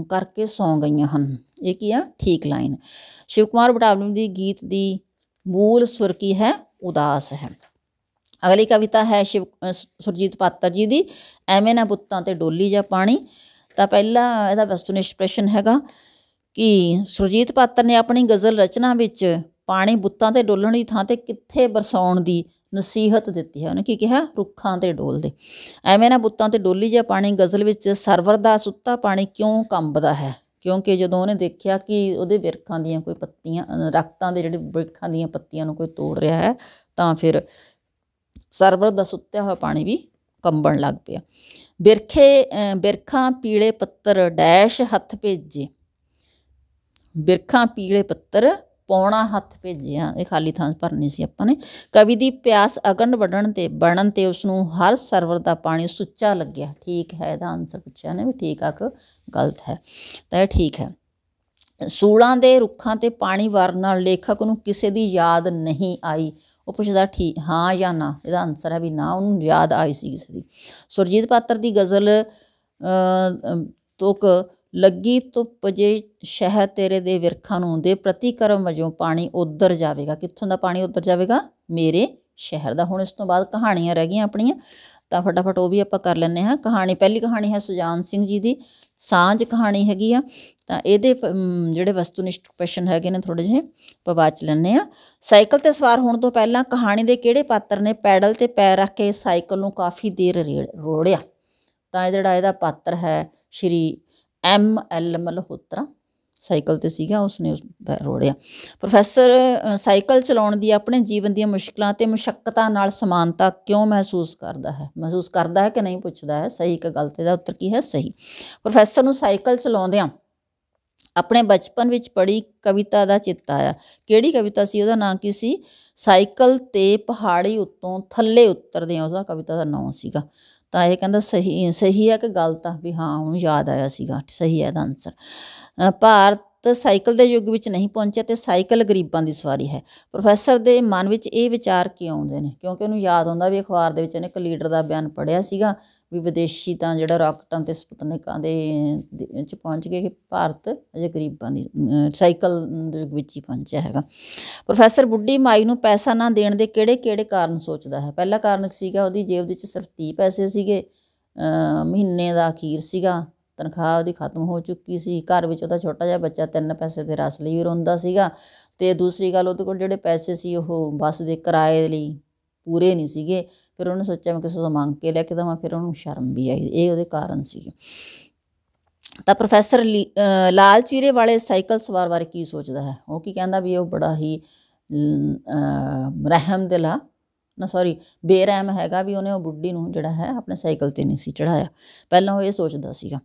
ਕਰਕੇ ਸੌ ਗਈਆਂ ਹਨ ਇਹ ਕੀ ਆ ਠੀਕ ਲਾਈਨ ਸ਼ਿਵ ਕੁਮਾਰ ਬਟਾਲਵੀ ਦੀ ਗੀਤ ਦੀ ਮੂਲ ਸੁਰ ਕੀ ਹੈ ਉਦਾਸ ਹੈ ਅਗਲੀ ਕਵਿਤਾ ਹੈ ਸ਼ਿਵ ਸੁਰਜੀਤ ਪਾਤਰ ਜੀ ਦੀ ਐਵੇਂ ਨਾ ਪੁੱਤਾਂ ਤੇ ਡੋਲੀ ਜਾਂ ਪਾਣੀ ਤਾਂ ਪਹਿਲਾ ਇਹਦਾ ਵੈਸਟਰਨ ਐਕਸਪ੍ਰੈਸ਼ਨ ਹੈਗਾ ਕਿ ਸੁਰਜੀਤ ਪਾਤਰ ਨੇ ਆਪਣੀ ਗਜ਼ਲ ਰਚਨਾ ਵਿੱਚ ਪਾਣੀ ਬੁੱਤਾਂ ਤੇ ਡੋਲਣ ਦੀ ਥਾਂ ਤੇ ਕਿੱਥੇ ਬਰਸਾਉਣ ਦੀ ਨਸੀਹਤ ਦਿੱਤੀ ਹੈ ਉਹਨੇ ਕੀ ਕਿਹਾ ਰੁੱਖਾਂ ਤੇ ਡੋਲਦੇ ਐਵੇਂ ਨਾ ਬੁੱਤਾਂ ਤੇ ਡੋਲੀ ਜਾਂ ਪਾਣੀ ਗਜ਼ਲ ਵਿੱਚ ਸਰਵਰ ਦਾ ਸੁੱਤਾ ਪਾਣੀ ਕਿਉਂ ਕੰਬਦਾ ਹੈ ਕਿਉਂਕਿ ਜਦੋਂ ਉਹਨੇ ਦੇਖਿਆ ਕਿ ਉਹਦੇ ਵਿਰਖਾਂ ਦੀਆਂ ਕੋਈ ਪੱਤੀਆਂ ਰਖਤਾਂ ਦੇ ਜਿਹੜੇ ਵਿਰਖਾਂ ਦੀਆਂ ਪੱਤੀਆਂ ਨੂੰ ਕੋਈ ਤੋੜ ਰਿਹਾ ਹੈ ਤਾਂ ਫਿਰ ਸਰਵਰ ਦਾ ਸੁੱਤਿਆ ਹੋਇਆ ਪਾਣੀ ਵੀ ਕੰਬਣ ਲੱਗ ਪਿਆ ਬਿਰਖੇ ਬਿਰਖਾਂ ਪੀਲੇ ਪੱਤਰ ਡੈਸ਼ ਹੱਥ ਭੇਜੇ ਬਿਰਖਾਂ ਪੀਲੇ ਪੱਤਰ ਪੌਣਾ ਹੱਥ ਭੇਜਿਆ ਇਹ ਖਾਲੀ ਥਾਂ ਭਰਨੀ ਸੀ ਆਪਾਂ ਨੇ ਕਵੀ ਦੀ ਪਿਆਸ ਅਗੰਡ ਵੜਨ ਤੇ ਬਣਨ ਤੇ ਉਸ ਨੂੰ ਹਰ ਸਰਵਰ ਦਾ ਪਾਣੀ ਸੁੱਚਾ ਲੱਗਿਆ ਠੀਕ ਹੈ ਇਹਦਾ ਆਨਸਰ ਪੁੱਛਿਆ ਨੇ ਵੀ ਠੀਕ ਆ ਕਿ ਗਲਤ ਹੈ ਤਾਂ ਇਹ ਠੀਕ ਹੈ ਸੂਲਾਂ ਦੇ ਰੁੱਖਾਂ ਤੇ ਪਾਣੀ ਵਾਰਨ ਨਾਲ ਲੇਖਕ ਨੂੰ ਕਿਸੇ ਦੀ ਯਾਦ ਨਹੀਂ ਆਈ ਉਹ ਪੁੱਛਦਾ ਠੀਕ ਹਾਂ ਜਾਂ ਨਾ ਇਹਦਾ ਆਨਸਰ ਹੈ ਵੀ ਨਾ ਉਹਨੂੰ ਯਾਦ ਆਈ ਸੀ ਕਿਸੇ ਦੀ ਸੁਰਜੀਤ ਪਾਤਰ ਦੀ ਗਜ਼ਲ ਤੁਕ ਲੱਗੀ ਧੁੱਪ ਜੇ ਸ਼ਹਿ ਤੇਰੇ ਦੇ ਵਿਰਖਾਂ ਨੂੰ ਦੇ ਪ੍ਰਤੀਕਰਮ ਵਜੋਂ ਪਾਣੀ ਉੱਧਰ ਜਾਵੇਗਾ ਕਿੱਥੋਂ ਦਾ ਪਾਣੀ ਉੱਧਰ ਜਾਵੇਗਾ ਮੇਰੇ ਸ਼ਹਿਰ ਦਾ ਹੁਣ ਇਸ ਤੋਂ ਬਾਅਦ ਕਹਾਣੀਆਂ ਰਹਿ ਗਈਆਂ ਆਪਣੀਆਂ ਤਾਂ ਫਟਾਫਟ ਉਹ ਵੀ ਆਪਾਂ ਕਰ ਲੈਂਦੇ ਹਾਂ ਕਹਾਣੀ ਪਹਿਲੀ ਕਹਾਣੀ ਹੈ ਸੁਜਾਨ ਸਿੰਘ ਜੀ ਦੀ ਸਾਂਝ ਕਹਾਣੀ ਹੈਗੀ ਆ ਤਾਂ ਇਹਦੇ ਜਿਹੜੇ ਵਸਤੂਨਿਸ਼ਟ ਕੁਐਸਚਨ ਹੈਗੇ ਨੇ ਥੋੜੇ ਜਿਹੇ ਆਪਾਂ ਬਾਅਦ ਚ ਲੈਣੇ ਆ ਸਾਈਕਲ ਤੇ ਸਵਾਰ ਹੋਣ ਤੋਂ ਪਹਿਲਾਂ ਕਹਾਣੀ ਦੇ ਕਿਹੜੇ ਪਾਤਰ ਨੇ ਪੈਡਲ ਤੇ ਪੈਰ ਰੱਖ ਕੇ ਸਾਈਕਲ ਨੂੰ ਕਾਫੀ ਦੇਰ ਰੋੜਿਆ ਤਾਂ ਜਿਹੜਾ ਇਹਦਾ ਪਾਤਰ ਹੈ Shri M L Malhotra cycle ਤੇ ਸੀਗਾ ਉਸਨੇ ਉਸ ਰੋੜਿਆ ਪ੍ਰੋਫੈਸਰ ਸਾਈਕਲ ਚਲਾਉਣ ਦੀ ਆਪਣੇ ਜੀਵਨ ਦੀਆਂ ਮੁਸ਼ਕਲਾਂ ਤੇ ਮੁਸ਼ਕਕਤਾ ਨਾਲ ਸਮਾਨਤਾ ਕਿਉਂ ਮਹਿਸੂਸ ਕਰਦਾ ਹੈ ਮਹਿਸੂਸ ਕਰਦਾ ਹੈ ਕਿ ਨਹੀਂ ਪੁੱਛਦਾ ਹੈ ਸਹੀ ਕਿ ਗਲਤ ਦਾ ਉੱਤਰ ਕੀ ਹੈ ਸਹੀ ਪ੍ਰੋਫੈਸਰ ਨੂੰ ਸਾਈਕਲ ਚਲਾਉਂਦਿਆਂ ਆਪਣੇ ਬਚਪਨ ਵਿੱਚ ਪੜ੍ਹੀ ਕਵਿਤਾ ਦਾ ਚਿੱਤ ਆਇਆ ਕਿਹੜੀ ਕਵਿਤਾ ਸੀ ਉਹਦਾ ਨਾਮ ਕੀ ਸੀ ਸਾਈਕਲ ਤੇ ਪਹਾੜੀ ਉੱਤੋਂ ਥੱਲੇ ਉਤਰਦੇ ਆ ਉਹਦਾ ਕਵਿਤਾ ਦਾ ਨਾਮ ਸੀਗਾ ਤਾਂ ਇਹ ਕਹਿੰਦਾ ਸਹੀ ਸਹੀ ਹੈ ਕਿ ਗਲਤ ਆ ਵੀ ਹਾਂ ਉਹਨੂੰ ਯਾਦ ਆਇਆ ਸੀਗਾ ਸਹੀ ਹੈ ਦਾ ਆਨਸਰ ਭਾਰਤ ਤਾਂ ਸਾਈਕਲ ਦੇ ਯੁੱਗ ਵਿੱਚ ਨਹੀਂ ਪਹੁੰਚਿਆ ਤੇ ਸਾਈਕਲ ਗਰੀਬਾਂ ਦੀ ਸਵਾਰੀ ਹੈ ਪ੍ਰੋਫੈਸਰ ਦੇ ਮਨ ਵਿੱਚ ਇਹ ਵਿਚਾਰ ਕਿਉਂ ਆਉਂਦੇ ਨੇ ਕਿਉਂਕਿ ਉਹਨੂੰ ਯਾਦ ਆਉਂਦਾ ਵੀ ਅਖਬਾਰ ਦੇ ਵਿੱਚ ਉਹਨੇ ਇੱਕ ਲੀਡਰ ਦਾ ਬਿਆਨ ਪੜ੍ਹਿਆ ਸੀਗਾ ਵੀ ਵਿਦੇਸ਼ੀ ਤਾਂ ਜਿਹੜਾ ਰਾਕਟਾਂ ਤੇ ਸਪੁਤਨਿਕਾਂ ਦੇ ਚ ਪਹੁੰਚ ਗਏ ਕਿ ਭਾਰਤ ਅਜੇ ਗਰੀਬਾਂ ਦੀ ਸਾਈਕਲ ਯੁੱਗ ਵਿੱਚ ਹੀ ਪਹੁੰਚਿਆ ਹੈਗਾ ਪ੍ਰੋਫੈਸਰ ਬੁੱਢੀ ਮਾਈ ਨੂੰ ਪੈਸਾ ਨਾ ਦੇਣ ਦੇ ਕਿਹੜੇ-ਕਿਹੜੇ ਕਾਰਨ ਸੋਚਦਾ ਹੈ ਪਹਿਲਾ ਕਾਰਨ ਸੀਗਾ ਉਹਦੀ ਜੇਬ ਵਿੱਚ ਸਿਰਫ 30 ਪੈਸੇ ਸੀਗੇ ਮਹੀਨੇ ਦਾ ਅਖੀਰ ਸੀਗਾ ਤਨਖਾਹ ਉਹਦੀ ਖਤਮ ਹੋ ਚੁੱਕੀ ਸੀ ਘਰ ਵਿੱਚ ਉਹਦਾ ਛੋਟਾ ਜਿਹਾ ਬੱਚਾ ਤਿੰਨ ਪੈਸੇ ਦੇ ਰਸ ਲਈ ਵੀ ਰੋਂਦਾ ਸੀਗਾ ਤੇ ਦੂਸਰੀ ਗੱਲ ਉਹਦੇ ਕੋਲ ਜਿਹੜੇ ਪੈਸੇ ਸੀ ਉਹ ਬੱਸ ਦੇ ਕਿਰਾਏ ਲਈ ਪੂਰੇ ਨਹੀਂ ਸੀਗੇ ਫਿਰ ਉਹਨੇ ਸੋਚਿਆ ਮੈਂ ਕਿਸੇ ਤੋਂ ਮੰਗ ਕੇ ਲੈ ਕੇ ਦਵਾਂ ਫਿਰ ਉਹਨੂੰ ਸ਼ਰਮ ਵੀ ਆਈ ਇਹ ਉਹਦੇ ਕਾਰਨ ਸੀਗੇ ਤਾਂ ਪ੍ਰੋਫੈਸਰ ਲਾਲ ਚੀਰੇ ਵਾਲੇ ਸਾਈਕਲ ਸਵਾਰ ਬਾਰੇ ਕੀ ਸੋਚਦਾ ਹੈ ਉਹ ਕੀ ਕਹਿੰਦਾ ਵੀ ਉਹ ਬੜਾ ਹੀ ਰਹਿਮਦਿਲਾ ਨਾ ਸੌਰੀ ਬੇਰਹਿਮ ਹੈਗਾ ਵੀ ਉਹਨੇ ਉਹ ਬੁੱਢੀ ਨੂੰ ਜਿਹੜਾ ਹੈ ਆਪਣੇ ਸਾਈਕਲ ਤੇ ਨਹੀਂ ਸੀ ਚੜਾਇਆ ਪਹਿਲਾਂ ਉਹ ਇਹ ਸੋਚਦਾ ਸੀਗਾ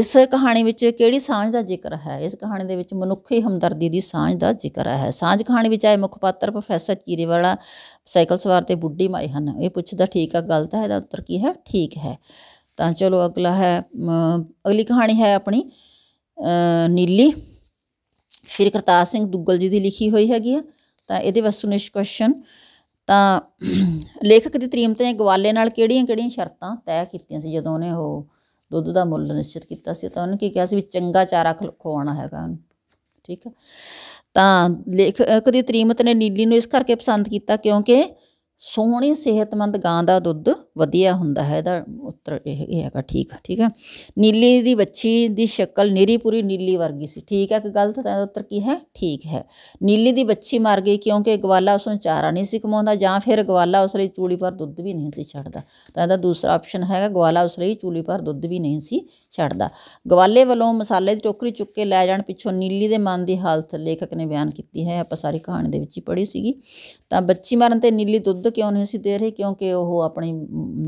ਇਸ ਕਹਾਣੀ ਵਿੱਚ ਕਿਹੜੀ ਸਾਂਝ ਦਾ ਜ਼ਿਕਰ ਹੈ ਇਸ ਕਹਾਣੀ ਦੇ ਵਿੱਚ ਮਨੁੱਖੀ ਹਮਦਰਦੀ ਦੀ ਸਾਂਝ ਦਾ ਜ਼ਿਕਰ ਹੈ ਸਾਂਝ ਕਹਾਣੀ ਵਿੱਚ ਆਏ ਮੁੱਖ ਪਾਤਰ ਪ੍ਰੋਫੈਸਰ ਚੀਰੇਵਾਲਾ ਸਾਈਕਲ ਸਵਾਰ ਤੇ ਬੁੱਢੀ ਮਾਈ ਹਨ ਇਹ ਪੁੱਛਦਾ ਠੀਕ ਆ ਗਲਤ ਹੈ ਇਹਦਾ ਉੱਤਰ ਕੀ ਹੈ ਠੀਕ ਹੈ ਤਾਂ ਚਲੋ ਅਗਲਾ ਹੈ ਅਗਲੀ ਕਹਾਣੀ ਹੈ ਆਪਣੀ ਨੀਲੀ ਸ਼੍ਰੀ ਕਰਤਾਰ ਸਿੰਘ ਦੁੱਗਲ ਜੀ ਦੀ ਲਿਖੀ ਹੋਈ ਹੈਗੀ ਆ ਤਾਂ ਇਹਦੇ ਵਸਤੂ ਕੁਐਸਚਨ ਤਾਂ ਲੇਖਕ ਦੀ ਤਰੀਮਤ ਨੇ ਗਵਾਲੇ ਨਾਲ ਕਿਹੜੀਆਂ-ਕਿਹੜੀਆਂ ਸ਼ਰਤਾਂ ਤੈਅ ਕੀਤੀਆਂ ਸੀ ਜਦੋਂ ਉਹਨੇ ਉਹ ਦੁੱਧ ਦਾ ਮੁੱਲ ਨਿਸ਼ਚਿਤ ਕੀਤਾ ਸੀ ਤਾਂ ਉਹਨੇ ਕੀ ਕਿਹਾ ਸੀ ਵੀ ਚੰਗਾ ਚਾਰਾ ਖਵਾਉਣਾ ਹੈਗਾ ਉਹਨੂੰ ਠੀਕ ਤਾਂ ਲੇਖਕ ਦੀ ਤਰੀਮਤ ਨੇ ਨੀਲੀ ਨੂੰ ਇਸ ਕਰਕੇ ਪਸੰਦ ਕੀਤਾ ਕਿਉਂਕਿ ਸੋਹਣੀ ਸਿਹਤਮੰਦ ਗਾਂ ਦਾ ਦੁੱਧ ਵਧੀਆ ਹੁੰਦਾ ਹੈ ਇਹਦਾ ਉੱਤਰ ਇਹ ਹੈਗਾ ਠੀਕ ਹੈ ਠੀਕ ਹੈ ਨੀਲੀ ਦੀ ਬੱਚੀ ਦੀ ਸ਼ਕਲ ਨੀਰੀ ਪੂਰੀ ਨੀਲੀ ਵਰਗੀ ਸੀ ਠੀਕ ਹੈ ਕਿ ਗਲਤ ਤਾਂ ਉੱਤਰ ਕੀ ਹੈ ਠੀਕ ਹੈ ਨੀਲੀ ਦੀ ਬੱਚੀ ਮਰ ਗਈ ਕਿਉਂਕਿ ਗਵਾਲਾ ਉਸ ਨੂੰ ਚਾਰਾ ਨਹੀਂ ਸੀ ਕਮਾਉਂਦਾ ਜਾਂ ਫਿਰ ਗਵਾਲਾ ਉਸ ਲਈ ਚੂਲੀ ਪਰ ਦੁੱਧ ਵੀ ਨਹੀਂ ਸੀ ਛੱਡਦਾ ਤਾਂ ਇਹਦਾ ਦੂਸਰਾ ਆਪਸ਼ਨ ਹੈਗਾ ਗਵਾਲਾ ਉਸ ਲਈ ਚੂਲੀ ਪਰ ਦੁੱਧ ਵੀ ਨਹੀਂ ਸੀ ਛੱਡਦਾ ਗਵਾਲੇ ਵੱਲੋਂ ਮਸਾਲੇ ਦੀ ਟੋਕਰੀ ਚੁੱਕ ਕੇ ਲੈ ਜਾਣ ਪਿੱਛੋਂ ਨੀਲੀ ਦੇ ਮਨ ਦੀ ਹਾਲਤ ਲੇਖਕ ਨੇ ਬਿਆਨ ਕੀਤੀ ਹੈ ਆਪਾਂ ਸਾਰੀ ਕਹਾਣੀ ਦੇ ਵਿੱਚ ਹੀ ਪੜ੍ਹੀ ਸੀਗੀ ਤਾਂ ਬੱਚੀ ਮਰਨ ਤੇ ਨੀਲੀ ਦੁੱਧ ਦੁੱਧ ਕਿਉਂ ਨਹੀਂ ਸੀ ਦੇ ਰਹੀ ਕਿਉਂਕਿ ਉਹ ਆਪਣੀ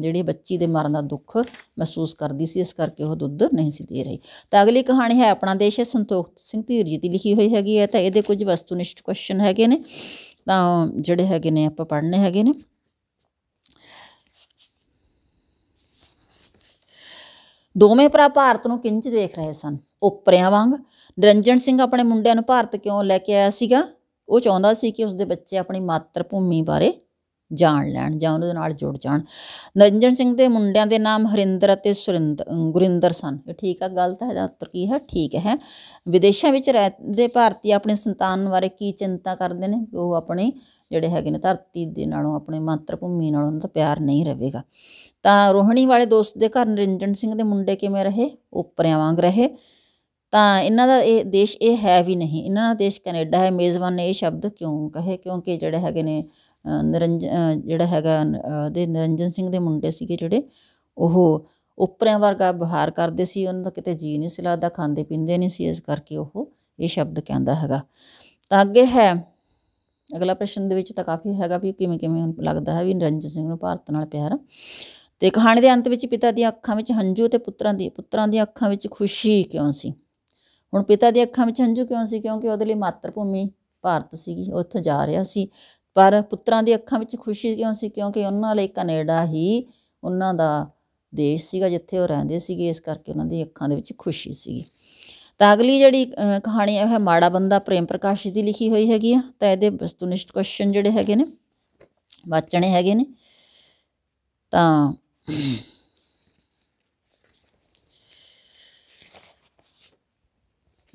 ਜਿਹੜੀ ਬੱਚੀ ਦੇ ਮਰਨ ਦਾ ਦੁੱਖ ਮਹਿਸੂਸ ਕਰਦੀ ਸੀ ਇਸ ਕਰਕੇ ਉਹ ਦੁੱਧ ਨਹੀਂ ਸੀ ਦੇ ਰਹੀ ਤਾਂ ਅਗਲੀ ਕਹਾਣੀ ਹੈ ਆਪਣਾ ਦੇਸ਼ ਹੈ ਸੰਤੋਖ ਸਿੰਘ ਧੀਰ ਜੀ ਦੀ ਲਿਖੀ ਹੋਈ ਹੈਗੀ ਹੈ ਤਾਂ ਇਹਦੇ ਕੁਝ ਵਸਤੂਨਿਸ਼ਟ ਕੁਐਸਚਨ ਹੈਗੇ ਨੇ ਤਾਂ ਜਿਹੜੇ ਹੈਗੇ ਨੇ ਆਪਾਂ ਪੜ੍ਹਨੇ ਹੈਗੇ ਨੇ ਦੋਵੇਂ ਭਰਾ ਭਾਰਤ ਨੂੰ ਕਿੰਜ ਦੇਖ ਰਹੇ ਸਨ ਉਪਰਿਆਂ ਵਾਂਗ ਨਿਰੰਜਨ ਸਿੰਘ ਆਪਣੇ ਮੁੰਡਿਆਂ ਨੂੰ ਭਾਰਤ ਕਿਉਂ ਲੈ ਕੇ ਆਇਆ ਸੀਗਾ ਉਹ ਚਾਹੁੰਦਾ ਸੀ ਕਿ ਉਸਦੇ ਬੱਚੇ ਆਪਣੀ ਮਾਤਰ ਭੂਮੀ ਬਾਰੇ ਜਾਣ ਲੈਣ ਜਾਂ ਉਹਦੇ ਨਾਲ ਜੁੜ ਜਾਣ ਨਰਿੰਦਰ ਸਿੰਘ ਦੇ ਮੁੰਡਿਆਂ ਦੇ ਨਾਮ ਹਰਿੰਦਰ ਅਤੇ ਸੁਰਿੰਦਰ ਗੁਰਿੰਦਰ ਸਨ ਇਹ ਠੀਕ ਆ ਗਲਤ ਹੈ ਦਾ ਉੱਤਰ ਕੀ ਹੈ ਠੀਕ ਹੈ ਵਿਦੇਸ਼ਾਂ ਵਿੱਚ ਰਹਿੰਦੇ ਭਾਰਤੀ ਆਪਣੇ ਸੰਤਾਨ ਬਾਰੇ ਕੀ ਚਿੰਤਾ ਕਰਦੇ ਨੇ ਉਹ ਆਪਣੇ ਜਿਹੜੇ ਹੈਗੇ ਨੇ ਧਰਤੀ ਦੇ ਨਾਲੋਂ ਆਪਣੇ ਮਾਤਰ ਭੂਮੀ ਨਾਲੋਂ ਉਹਨਾਂ ਦਾ ਪਿਆਰ ਨਹੀਂ ਰਹੇਗਾ ਤਾਂ ਰੋਹਣੀ ਵਾਲੇ ਦੋਸਤ ਦੇ ਘਰ ਨਰਿੰਦਰ ਸਿੰਘ ਦੇ ਮੁੰਡੇ ਕਿਵੇਂ ਰਹੇ ਉਪਰਿਆਂ ਵਾਂਗ ਰਹੇ ਤਾਂ ਇਹਨਾਂ ਦਾ ਇਹ ਦੇਸ਼ ਇਹ ਹੈ ਵੀ ਨਹੀਂ ਇਹਨਾਂ ਦਾ ਦੇਸ਼ ਕੈਨੇਡਾ ਹੈ ਮੇਜ਼ਬਾਨ ਨੇ ਇਹ ਸ਼ਬਦ ਕਿਉਂ ਕਹੇ ਕਿਉਂਕਿ ਜਿਹੜੇ ਹੈਗੇ ਨੇ ਨਿਰੰਜ ਜਿਹੜਾ ਹੈਗਾ ਉਹਦੇ ਨਿਰੰਜਨ ਸਿੰਘ ਦੇ ਮੁੰਡੇ ਸੀਗੇ ਜਿਹੜੇ ਉਹ ਉਪਰਿਆਂ ਵਰਗਾ ਵਿਹਾਰ ਕਰਦੇ ਸੀ ਉਹਨਾਂ ਦਾ ਕਿਤੇ ਜੀ ਨਹੀਂ ਸੀ ਲੱਗਦਾ ਖਾਂਦੇ ਪੀਂਦੇ ਨਹੀਂ ਸੀ ਇਸ ਕਰਕੇ ਉਹ ਇਹ ਸ਼ਬਦ ਕਹਿੰਦਾ ਹੈਗਾ ਤਾਂ ਅੱਗੇ ਹੈ ਅਗਲਾ ਪ੍ਰਸ਼ਨ ਦੇ ਵਿੱਚ ਤਾਂ ਕਾਫੀ ਹੈਗਾ ਵੀ ਕਿਵੇਂ ਕਿਵੇਂ ਲੱਗਦਾ ਹੈ ਵੀ ਨਿਰੰਜਨ ਸਿੰਘ ਨੂੰ ਭਾਰਤ ਨਾਲ ਪਿਆਰ ਤੇ ਕਹਾਣੀ ਦੇ ਅੰਤ ਵਿੱਚ ਪਿਤਾ ਦੀਆਂ ਅੱਖਾਂ ਵਿੱਚ ਹੰਝੂ ਤੇ ਪੁੱਤਰਾਂ ਦੀ ਪੁੱਤਰਾਂ ਦੀਆਂ ਅੱਖਾਂ ਵਿੱਚ ਖੁਸ਼ੀ ਕਿਉਂ ਸੀ ਹੁਣ ਪਿਤਾ ਦੀਆਂ ਅੱਖਾਂ ਵਿੱਚ ਹੰਝੂ ਕਿਉਂ ਸੀ ਕਿਉਂਕਿ ਉਹਦੇ ਲਈ ਮਾਤਰ ਭੂਮੀ ਭਾਰਤ ਸੀਗੀ ਉੱਥੇ ਜਾ ਰਿਹਾ ਸੀ ਪਰ ਪੁੱਤਰਾਂ ਦੀ ਅੱਖਾਂ ਵਿੱਚ ਖੁਸ਼ੀ ਕਿਉਂ ਸੀ ਕਿਉਂਕਿ ਉਹਨਾਂ ਲਈ ਕੈਨੇਡਾ ਹੀ ਉਹਨਾਂ ਦਾ ਦੇਸ਼ ਸੀਗਾ ਜਿੱਥੇ ਉਹ ਰਹਿੰਦੇ ਸੀਗੇ ਇਸ ਕਰਕੇ ਉਹਨਾਂ ਦੀ ਅੱਖਾਂ ਦੇ ਵਿੱਚ ਖੁਸ਼ੀ ਸੀਗੀ ਤਾਂ ਅਗਲੀ ਜਿਹੜੀ ਕਹਾਣੀ ਹੈ ਉਹ ਮਾੜਾ ਬੰਦਾ ਪ੍ਰੇਮ ਪ੍ਰਕਾਸ਼ ਦੀ ਲਿਖੀ ਹੋਈ ਹੈਗੀ ਆ ਤਾਂ ਇਹਦੇ ਵਸਤੂਨਿਸ਼ਟ ਕੁਐਸਚਨ ਜਿਹੜੇ ਹੈਗੇ ਨੇ ਵਾਚਣੇ ਹੈਗੇ ਨੇ ਤਾਂ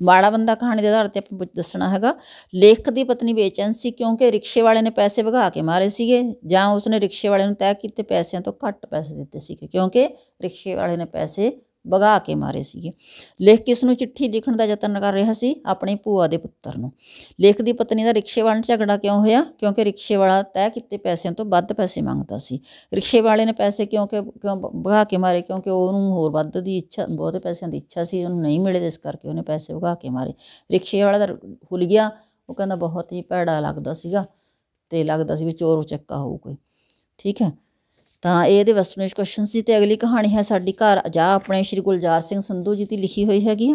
ਮਾੜਾ ਬੰਦਾ ਕਹਾਣੀ ਦੇ ਆਧਾਰ ਤੇ ਆਪਾਂ ਦੱਸਣਾ ਹੈਗਾ ਲੇਖਕ ਦੀ ਪਤਨੀ ਬੇਚੈਨ ਸੀ ਕਿਉਂਕਿ ਰਿਕਸ਼ੇ ਵਾਲੇ ਨੇ ਪੈਸੇ ਵਗਾ ਕੇ ਮਾਰੇ ਸੀਗੇ ਜਾਂ ਉਸਨੇ ਰਿਕਸ਼ੇ ਵਾਲੇ ਨੂੰ ਤੈਅ ਕੀਤੇ ਪੈਸਿਆਂ ਤੋਂ ਘੱਟ ਪੈਸੇ ਦਿੱਤੇ ਸੀਗੇ ਕਿਉਂਕਿ ਰਿਕਸ਼ੇ ਵਾਲੇ ਨੇ ਪੈਸੇ ਭਗਾ ਕੇ ਮਾਰੇ ਸੀਗੇ ਲੇਖ ਕਿਸ ਨੂੰ ਚਿੱਠੀ ਲਿਖਣ ਦਾ ਯਤਨ ਕਰ ਰਿਹਾ ਸੀ ਆਪਣੇ ਭੂਆ ਦੇ ਪੁੱਤਰ ਨੂੰ ਲੇਖ ਦੀ ਪਤਨੀ ਦਾ ਰਿਕਸ਼ੇ ਵਾਲੇ ਨਾਲ ਝਗੜਾ ਕਿਉਂ ਹੋਇਆ ਕਿਉਂਕਿ ਰਿਕਸ਼ੇ ਵਾਲਾ ਤੈਅ ਕੀਤੇ ਪੈਸਿਆਂ ਤੋਂ ਵੱਧ ਪੈਸੇ ਮੰਗਦਾ ਸੀ ਰਿਕਸ਼ੇ ਵਾਲੇ ਨੇ ਪੈਸੇ ਕਿਉਂਕਿ ਕਿਉਂ ਭਗਾ ਕੇ ਮਾਰੇ ਕਿਉਂਕਿ ਉਹਨੂੰ ਹੋਰ ਵੱਧ ਦੀ ਇੱਛਾ ਬਹੁਤੇ ਪੈਸਿਆਂ ਦੀ ਇੱਛਾ ਸੀ ਉਹਨੂੰ ਨਹੀਂ ਮਿਲੇ ਇਸ ਕਰਕੇ ਉਹਨੇ ਪੈਸੇ ਭਗਾ ਕੇ ਮਾਰੇ ਰਿਕਸ਼ੇ ਵਾਲਾ ਦਾ ਹੁਲ ਗਿਆ ਉਹ ਕਹਿੰਦਾ ਬਹੁਤ ਹੀ ਭੈੜਾ ਲੱਗਦਾ ਸੀਗਾ ਤੇ ਲੱਗਦਾ ਸੀ ਵੀ ਚੋਰ ਉਚੱਕਾ ਹੋਊ ਕੋਈ ਠੀਕ ਹੈ ਤਾਂ ਇਹ ਦੇ ਵੈਸਟਰਨਿਸ਼ ਕੁਐਸਚਨ ਸੀ ਤੇ ਅਗਲੀ ਕਹਾਣੀ ਹੈ ਸਾਡੀ ਘਰ ਜਾ ਆਪਣੇ ਸ਼੍ਰੀ ਗੁਲਜਾਰ ਸਿੰਘ ਸੰਧੂ ਜੀ ਦੀ ਲਿਖੀ ਹੋਈ ਹੈਗੀ ਆ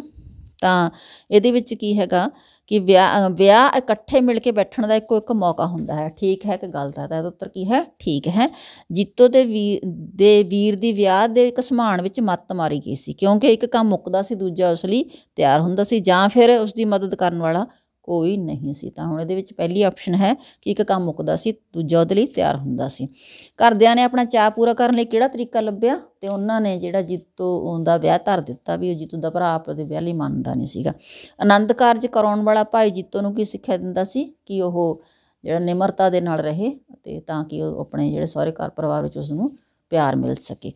ਤਾਂ ਇਹਦੇ ਵਿੱਚ ਕੀ ਹੈਗਾ ਕਿ ਵਿਆਹ ਵਿਆਹ ਇਕੱਠੇ ਮਿਲ ਕੇ ਬੈਠਣ ਦਾ ਇੱਕੋ ਇੱਕ ਮੌਕਾ ਹੁੰਦਾ ਹੈ ਠੀਕ ਹੈ ਕਿ ਗਲਤ ਹੈ ਤਾਂ ਇਹਦਾ ਉੱਤਰ ਕੀ ਹੈ ਠੀਕ ਹੈ ਜੀਤੋ ਦੇ ਵੀਰ ਦੇ ਵੀਰ ਦੀ ਵਿਆਹ ਦੇ ਇੱਕ ਸਮਾਨ ਵਿੱਚ ਮੱਤ ਮਾਰੀ ਗਈ ਸੀ ਕਿਉਂਕਿ ਇੱਕ ਕੰਮ ਮੁੱਕਦਾ ਸੀ ਦੂਜਾ ਉਸ ਲਈ ਤਿਆਰ ਹੁੰਦਾ ਸੀ ਜਾਂ ਫਿਰ ਉਸ ਦੀ ਮਦਦ ਕਰਨ ਵਾਲਾ ਕੋਈ ਨਹੀਂ ਸੀ ਤਾਂ ਹੁਣ ਇਹਦੇ ਵਿੱਚ ਪਹਿਲੀ ਆਪਸ਼ਨ ਹੈ ਕਿ ਇੱਕ ਕੰਮ ਮੁੱਕਦਾ ਸੀ ਦੂਜਾ ਉਹਦੇ ਲਈ ਤਿਆਰ ਹੁੰਦਾ ਸੀ ਘਰਦਿਆਂ ਨੇ ਆਪਣਾ ਚਾਹ ਪੂਰਾ ਕਰਨ ਲਈ ਕਿਹੜਾ ਤਰੀਕਾ ਲੱਭਿਆ ਤੇ ਉਹਨਾਂ ਨੇ ਜਿਹੜਾ ਜੀਤੋ ਦਾ ਵਿਆਹ ਧਰ ਦਿੱਤਾ ਵੀ ਉਹ ਜੀਤੋ ਦਾ ਭਰਾ ਆਪਣੇ ਵਿਆਹ ਲਈ ਮੰਨਦਾ ਨਹੀਂ ਸੀਗਾ ਆਨੰਦ ਕਾਰਜ ਕਰਾਉਣ ਵਾਲਾ ਭਾਈ ਜੀਤੋ ਨੂੰ ਕੀ ਸਿੱਖਿਆ ਦਿੰਦਾ ਸੀ ਕਿ ਉਹ ਜਿਹੜਾ ਨਿਮਰਤਾ ਦੇ ਨਾਲ ਰਹੇ ਤੇ ਤਾਂ ਕਿ ਉਹ ਆਪਣੇ ਜਿਹੜੇ ਸਹੁਰੇ ਘਰ ਪਰਿਵਾਰ ਵਿੱਚ ਉਸ ਨੂੰ ਪਿਆਰ ਮਿਲ ਸਕੇ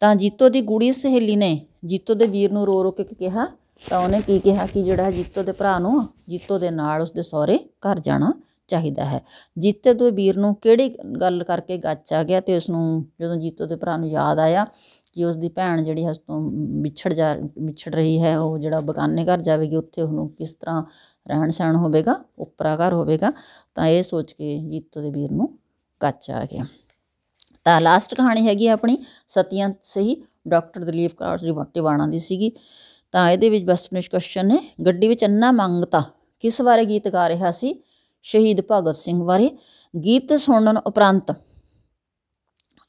ਤਾਂ ਜੀਤੋ ਦੀ ਗੁੜੀ ਸਹੇਲੀ ਨੇ ਜੀਤੋ ਦੇ ਵੀਰ ਨੂੰ ਰੋ ਰੋ ਕੇ ਕਿਹਾ ਤਾਂ ਉਹਨੇ ਕੀ ਕਿਹਾ ਕਿ ਜਿਹੜਾ ਜੀਤੋ ਦੇ ਭਰਾ ਨੂੰ ਜੀਤੋ ਦੇ ਨਾਲ ਉਸਦੇ ਸਹੁਰੇ ਘਰ ਜਾਣਾ ਚਾਹੀਦਾ ਹੈ ਜੀਤੇ ਦੇ ਵੀਰ ਨੂੰ ਕਿਹੜੀ ਗੱਲ ਕਰਕੇ ਗੱਚ ਆ ਗਿਆ ਤੇ ਉਸ ਨੂੰ ਜਦੋਂ ਜੀਤੋ ਦੇ ਭਰਾ ਨੂੰ ਯਾਦ ਆਇਆ ਕਿ ਉਸ ਦੀ ਭੈਣ ਜਿਹੜੀ ਹਸ ਤੋਂ ਵਿਛੜ ਜਾ ਵਿਛੜ ਰਹੀ ਹੈ ਉਹ ਜਿਹੜਾ ਬਗਾਨੇ ਘਰ ਜਾਵੇਗੀ ਉੱਥੇ ਉਹਨੂੰ ਕਿਸ ਤਰ੍ਹਾਂ ਰਹਿਣ ਸਹਿਣ ਹੋਵੇਗਾ ਉਪਰਾ ਘਰ ਹੋਵੇਗਾ ਤਾਂ ਇਹ ਸੋਚ ਕੇ ਜੀਤੋ ਦੇ ਵੀਰ ਨੂੰ ਗੱਚ ਆ ਗਿਆ ਤਾਂ ਲਾਸਟ ਕਹਾਣੀ ਹੈਗੀ ਆਪਣੀ ਸਤੀਆਂ ਸਹੀ ਡਾਕਟਰ ਦਲੀਪ ਕੌਰ ਜੀ ਵਾਟੇ ਬਾਣਾ ਦੀ ਸੀਗੀ ਤਾਂ ਇਹਦੇ ਵਿੱਚ ਵੈਸਟਰਨਿਸ਼ ਕੁਐਸਚਨ ਹੈ ਗੱਡੀ ਵਿੱਚ ਅੰਨਾ ਮੰਗਤਾ ਕਿਸ ਬਾਰੇ ਗੀਤ ਗਾ ਰਿਹਾ ਸੀ ਸ਼ਹੀਦ ਭਗਤ ਸਿੰਘ ਬਾਰੇ ਗੀਤ ਸੁਣਨ ਉਪਰੰਤ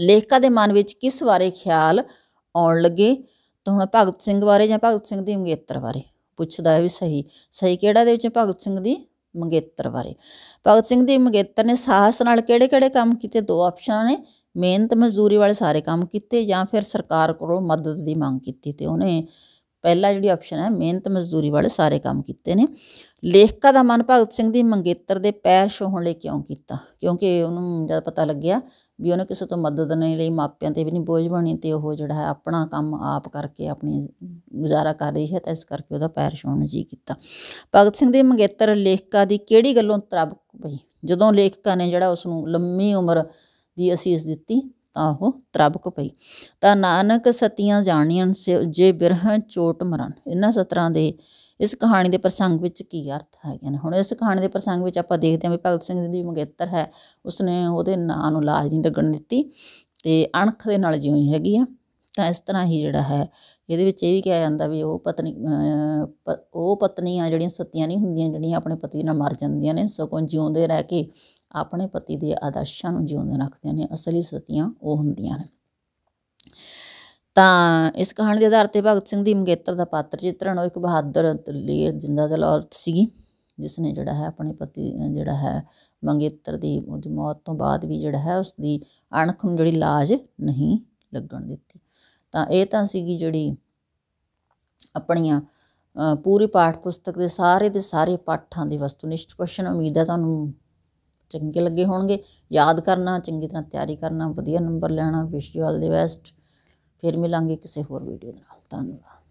ਲੇਖਕਾ ਦੇ ਮਨ ਵਿੱਚ ਕਿਸ ਬਾਰੇ ਖਿਆਲ ਆਉਣ ਲੱਗੇ ਤਾਂ ਹੁਣ ਭਗਤ ਸਿੰਘ ਬਾਰੇ ਜਾਂ ਭਗਤ ਸਿੰਘ ਦੀ ਮੰਗੇਤਰ ਬਾਰੇ ਪੁੱਛਦਾ ਹੈ ਵੀ ਸਹੀ ਸਹੀ ਕਿਹੜਾ ਦੇ ਵਿੱਚ ਭਗਤ ਸਿੰਘ ਦੀ ਮੰਗੇਤਰ ਬਾਰੇ ਭਗਤ ਸਿੰਘ ਦੀ ਮੰਗੇਤਰ ਨੇ ਸਾਹਸ ਨਾਲ ਕਿਹੜੇ-ਕਿਹੜੇ ਕੰਮ ਕੀਤੇ ਦੋ ਆਪਸ਼ਨਾਂ ਨੇ ਮਿਹਨਤ ਮਜ਼ਦੂਰੀ ਵਾਲੇ ਸਾਰੇ ਕੰਮ ਕੀਤੇ ਜਾਂ ਫਿਰ ਸਰਕਾਰ ਕੋਲੋਂ ਮਦਦ ਦੀ ਮੰਗ ਕੀਤੀ ਤੇ ਉਹਨੇ ਪਹਿਲਾ ਜਿਹੜੀ ਆਪਸ਼ਨ ਹੈ ਮਿਹਨਤ ਮਜ਼ਦੂਰੀ ਵਾਲੇ ਸਾਰੇ ਕੰਮ ਕੀਤੇ ਨੇ ਲੇਖਕਾ ਦਾ ਮਨ ਭਗਤ ਸਿੰਘ ਦੀ ਮੰਗੇਤਰ ਦੇ ਪੈਰ ਛੋਹਣ ਲਈ ਕਿਉਂ ਕੀਤਾ ਕਿਉਂਕਿ ਉਹਨੂੰ ਜਦ ਪਤਾ ਲੱਗਿਆ ਵੀ ਉਹਨੇ ਕਿਸੇ ਤੋਂ ਮਦਦ ਨਹੀਂ ਲਈ ਮਾਪਿਆਂ ਤੇ ਵੀ ਨਹੀਂ ਬੋਝ ਬਣੀ ਤੇ ਉਹ ਜਿਹੜਾ ਹੈ ਆਪਣਾ ਕੰਮ ਆਪ ਕਰਕੇ ਆਪਣੀ ਗੁਜ਼ਾਰਾ ਕਰ ਰਹੀ ਹੈ ਤਾਂ ਇਸ ਕਰਕੇ ਉਹਦਾ ਪੈਰ ਛੋਹਣ ਜੀ ਕੀਤਾ ਭਗਤ ਸਿੰਘ ਦੀ ਮੰਗੇਤਰ ਲੇਖਕਾ ਦੀ ਕਿਹੜੀ ਗੱਲੋਂ ਤਰਬ ਪਈ ਜਦੋਂ ਲੇਖਕਾ ਨੇ ਜਿਹੜਾ ਉਸ ਨੂੰ ਲੰਮੀ ਉਮਰ ਦੀ ਅਸੀਸ ਦਿੱਤੀ ਤਾਂ ਉਹ ਤਰਬਕ ਪਈ ਤਾਂ ਨਾਨਕ ਸਤੀਆਂ ਜਾਣੀਆਂ ਜੇ ਬਿਰਹ ਚੋਟ ਮਰਨ ਇਹਨਾਂ ਸਤਰਾਂ ਦੇ ਇਸ ਕਹਾਣੀ ਦੇ ਪ੍ਰਸੰਗ ਵਿੱਚ ਕੀ ਅਰਥ ਹੈਗੇ ਨੇ ਹੁਣ ਇਸ ਕਹਾਣੀ ਦੇ ਪ੍ਰਸੰਗ ਵਿੱਚ ਆਪਾਂ ਦੇਖਦੇ ਹਾਂ ਵੀ ਭਗਤ ਸਿੰਘ ਦੀ ਮੰਗੇਤਰ ਹੈ ਉਸਨੇ ਉਹਦੇ ਨਾਂ ਨੂੰ ਲਾਜ ਨਹੀਂ ਲੱਗਣ ਦਿੱਤੀ ਤੇ ਅਣਖ ਦੇ ਨਾਲ ਜਿਉਂ ਹੈਗੀ ਆ ਤਾਂ ਇਸ ਤਰ੍ਹਾਂ ਹੀ ਜਿਹੜਾ ਹੈ ਇਹਦੇ ਵਿੱਚ ਇਹ ਵੀ ਕਿਹਾ ਜਾਂਦਾ ਵੀ ਉਹ ਪਤਨੀ ਉਹ ਪਤਨੀਆਂ ਜਿਹੜੀਆਂ ਸਤੀਆਂ ਨਹੀਂ ਹੁੰਦੀਆਂ ਜਿਹੜੀਆਂ ਆਪਣੇ ਪਤੀ ਨਾਲ ਮਰ ਜਾਂਦੀਆਂ ਨੇ ਸਗੋਂ ਜਿਉਂਦੇ ਰਹਿ ਕੇ ਆਪਣੇ ਪਤੀ ਦੇ ਆਦਰਸ਼ਾਂ ਨੂੰ ਜਿਉਂਦੇ ਰੱਖਦੀਆਂ ਨੇ ਅਸਲੀ ਸਤੀਆਂ ਉਹ ਹੁੰਦੀਆਂ ਨੇ ਤਾਂ ਇਸ ਕਹਾਣੀ ਦੇ ਆਧਾਰ ਤੇ ਭਗਤ ਸਿੰਘ ਦੀ ਮੰਗੇਤਰ ਦਾ ਪਾਤਰ ਚਿੱਤਰਣ ਉਹ ਇੱਕ ਬਹਾਦਰ ਦਲੇਰ ਜਿੰਦਾ ਦਿਲ ਔਰਤ ਸੀਗੀ ਜਿਸ ਨੇ ਜਿਹੜਾ ਹੈ ਆਪਣੇ ਪਤੀ ਜਿਹੜਾ ਹੈ ਮੰਗੇਤਰ ਦੀ ਉਹਦੀ ਮੌਤ ਤੋਂ ਬਾਅਦ ਵੀ ਜਿਹੜਾ ਹੈ ਉਸ ਦੀ ਅਣਖ ਨੂੰ ਜਿਹੜੀ ਲਾਜ ਨਹੀਂ ਲੱਗਣ ਦਿੱਤੀ ਤਾਂ ਇਹ ਤਾਂ ਸੀਗੀ ਜਿਹੜੀ ਆਪਣੀਆਂ ਪੂਰੀ ਪਾਠ ਪੁਸਤਕ ਦੇ ਸਾਰੇ ਦੇ ਸਾਰੇ ਪਾਠਾਂ ਦੀ ਨਿਸ਼ਚਿਤ ਕੁਐਸਚਨ ਉਮੀਦ ਹੈ ਤੁਹਾਨੂੰ ਚੰਗੇ ਲੱਗੇ ਹੋਣਗੇ ਯਾਦ ਕਰਨਾ ਚੰਗੀ ਤਰ੍ਹਾਂ ਤਿਆਰੀ ਕਰਨਾ ਵਧੀਆ ਨੰਬਰ ਲੈਣਾ wish you all the best ਫਿਰ ਮਿਲਾਂਗੇ ਕਿਸੇ ਹੋਰ ਵੀਡੀਓ ਨਾਲ ਧੰਨਵਾਦ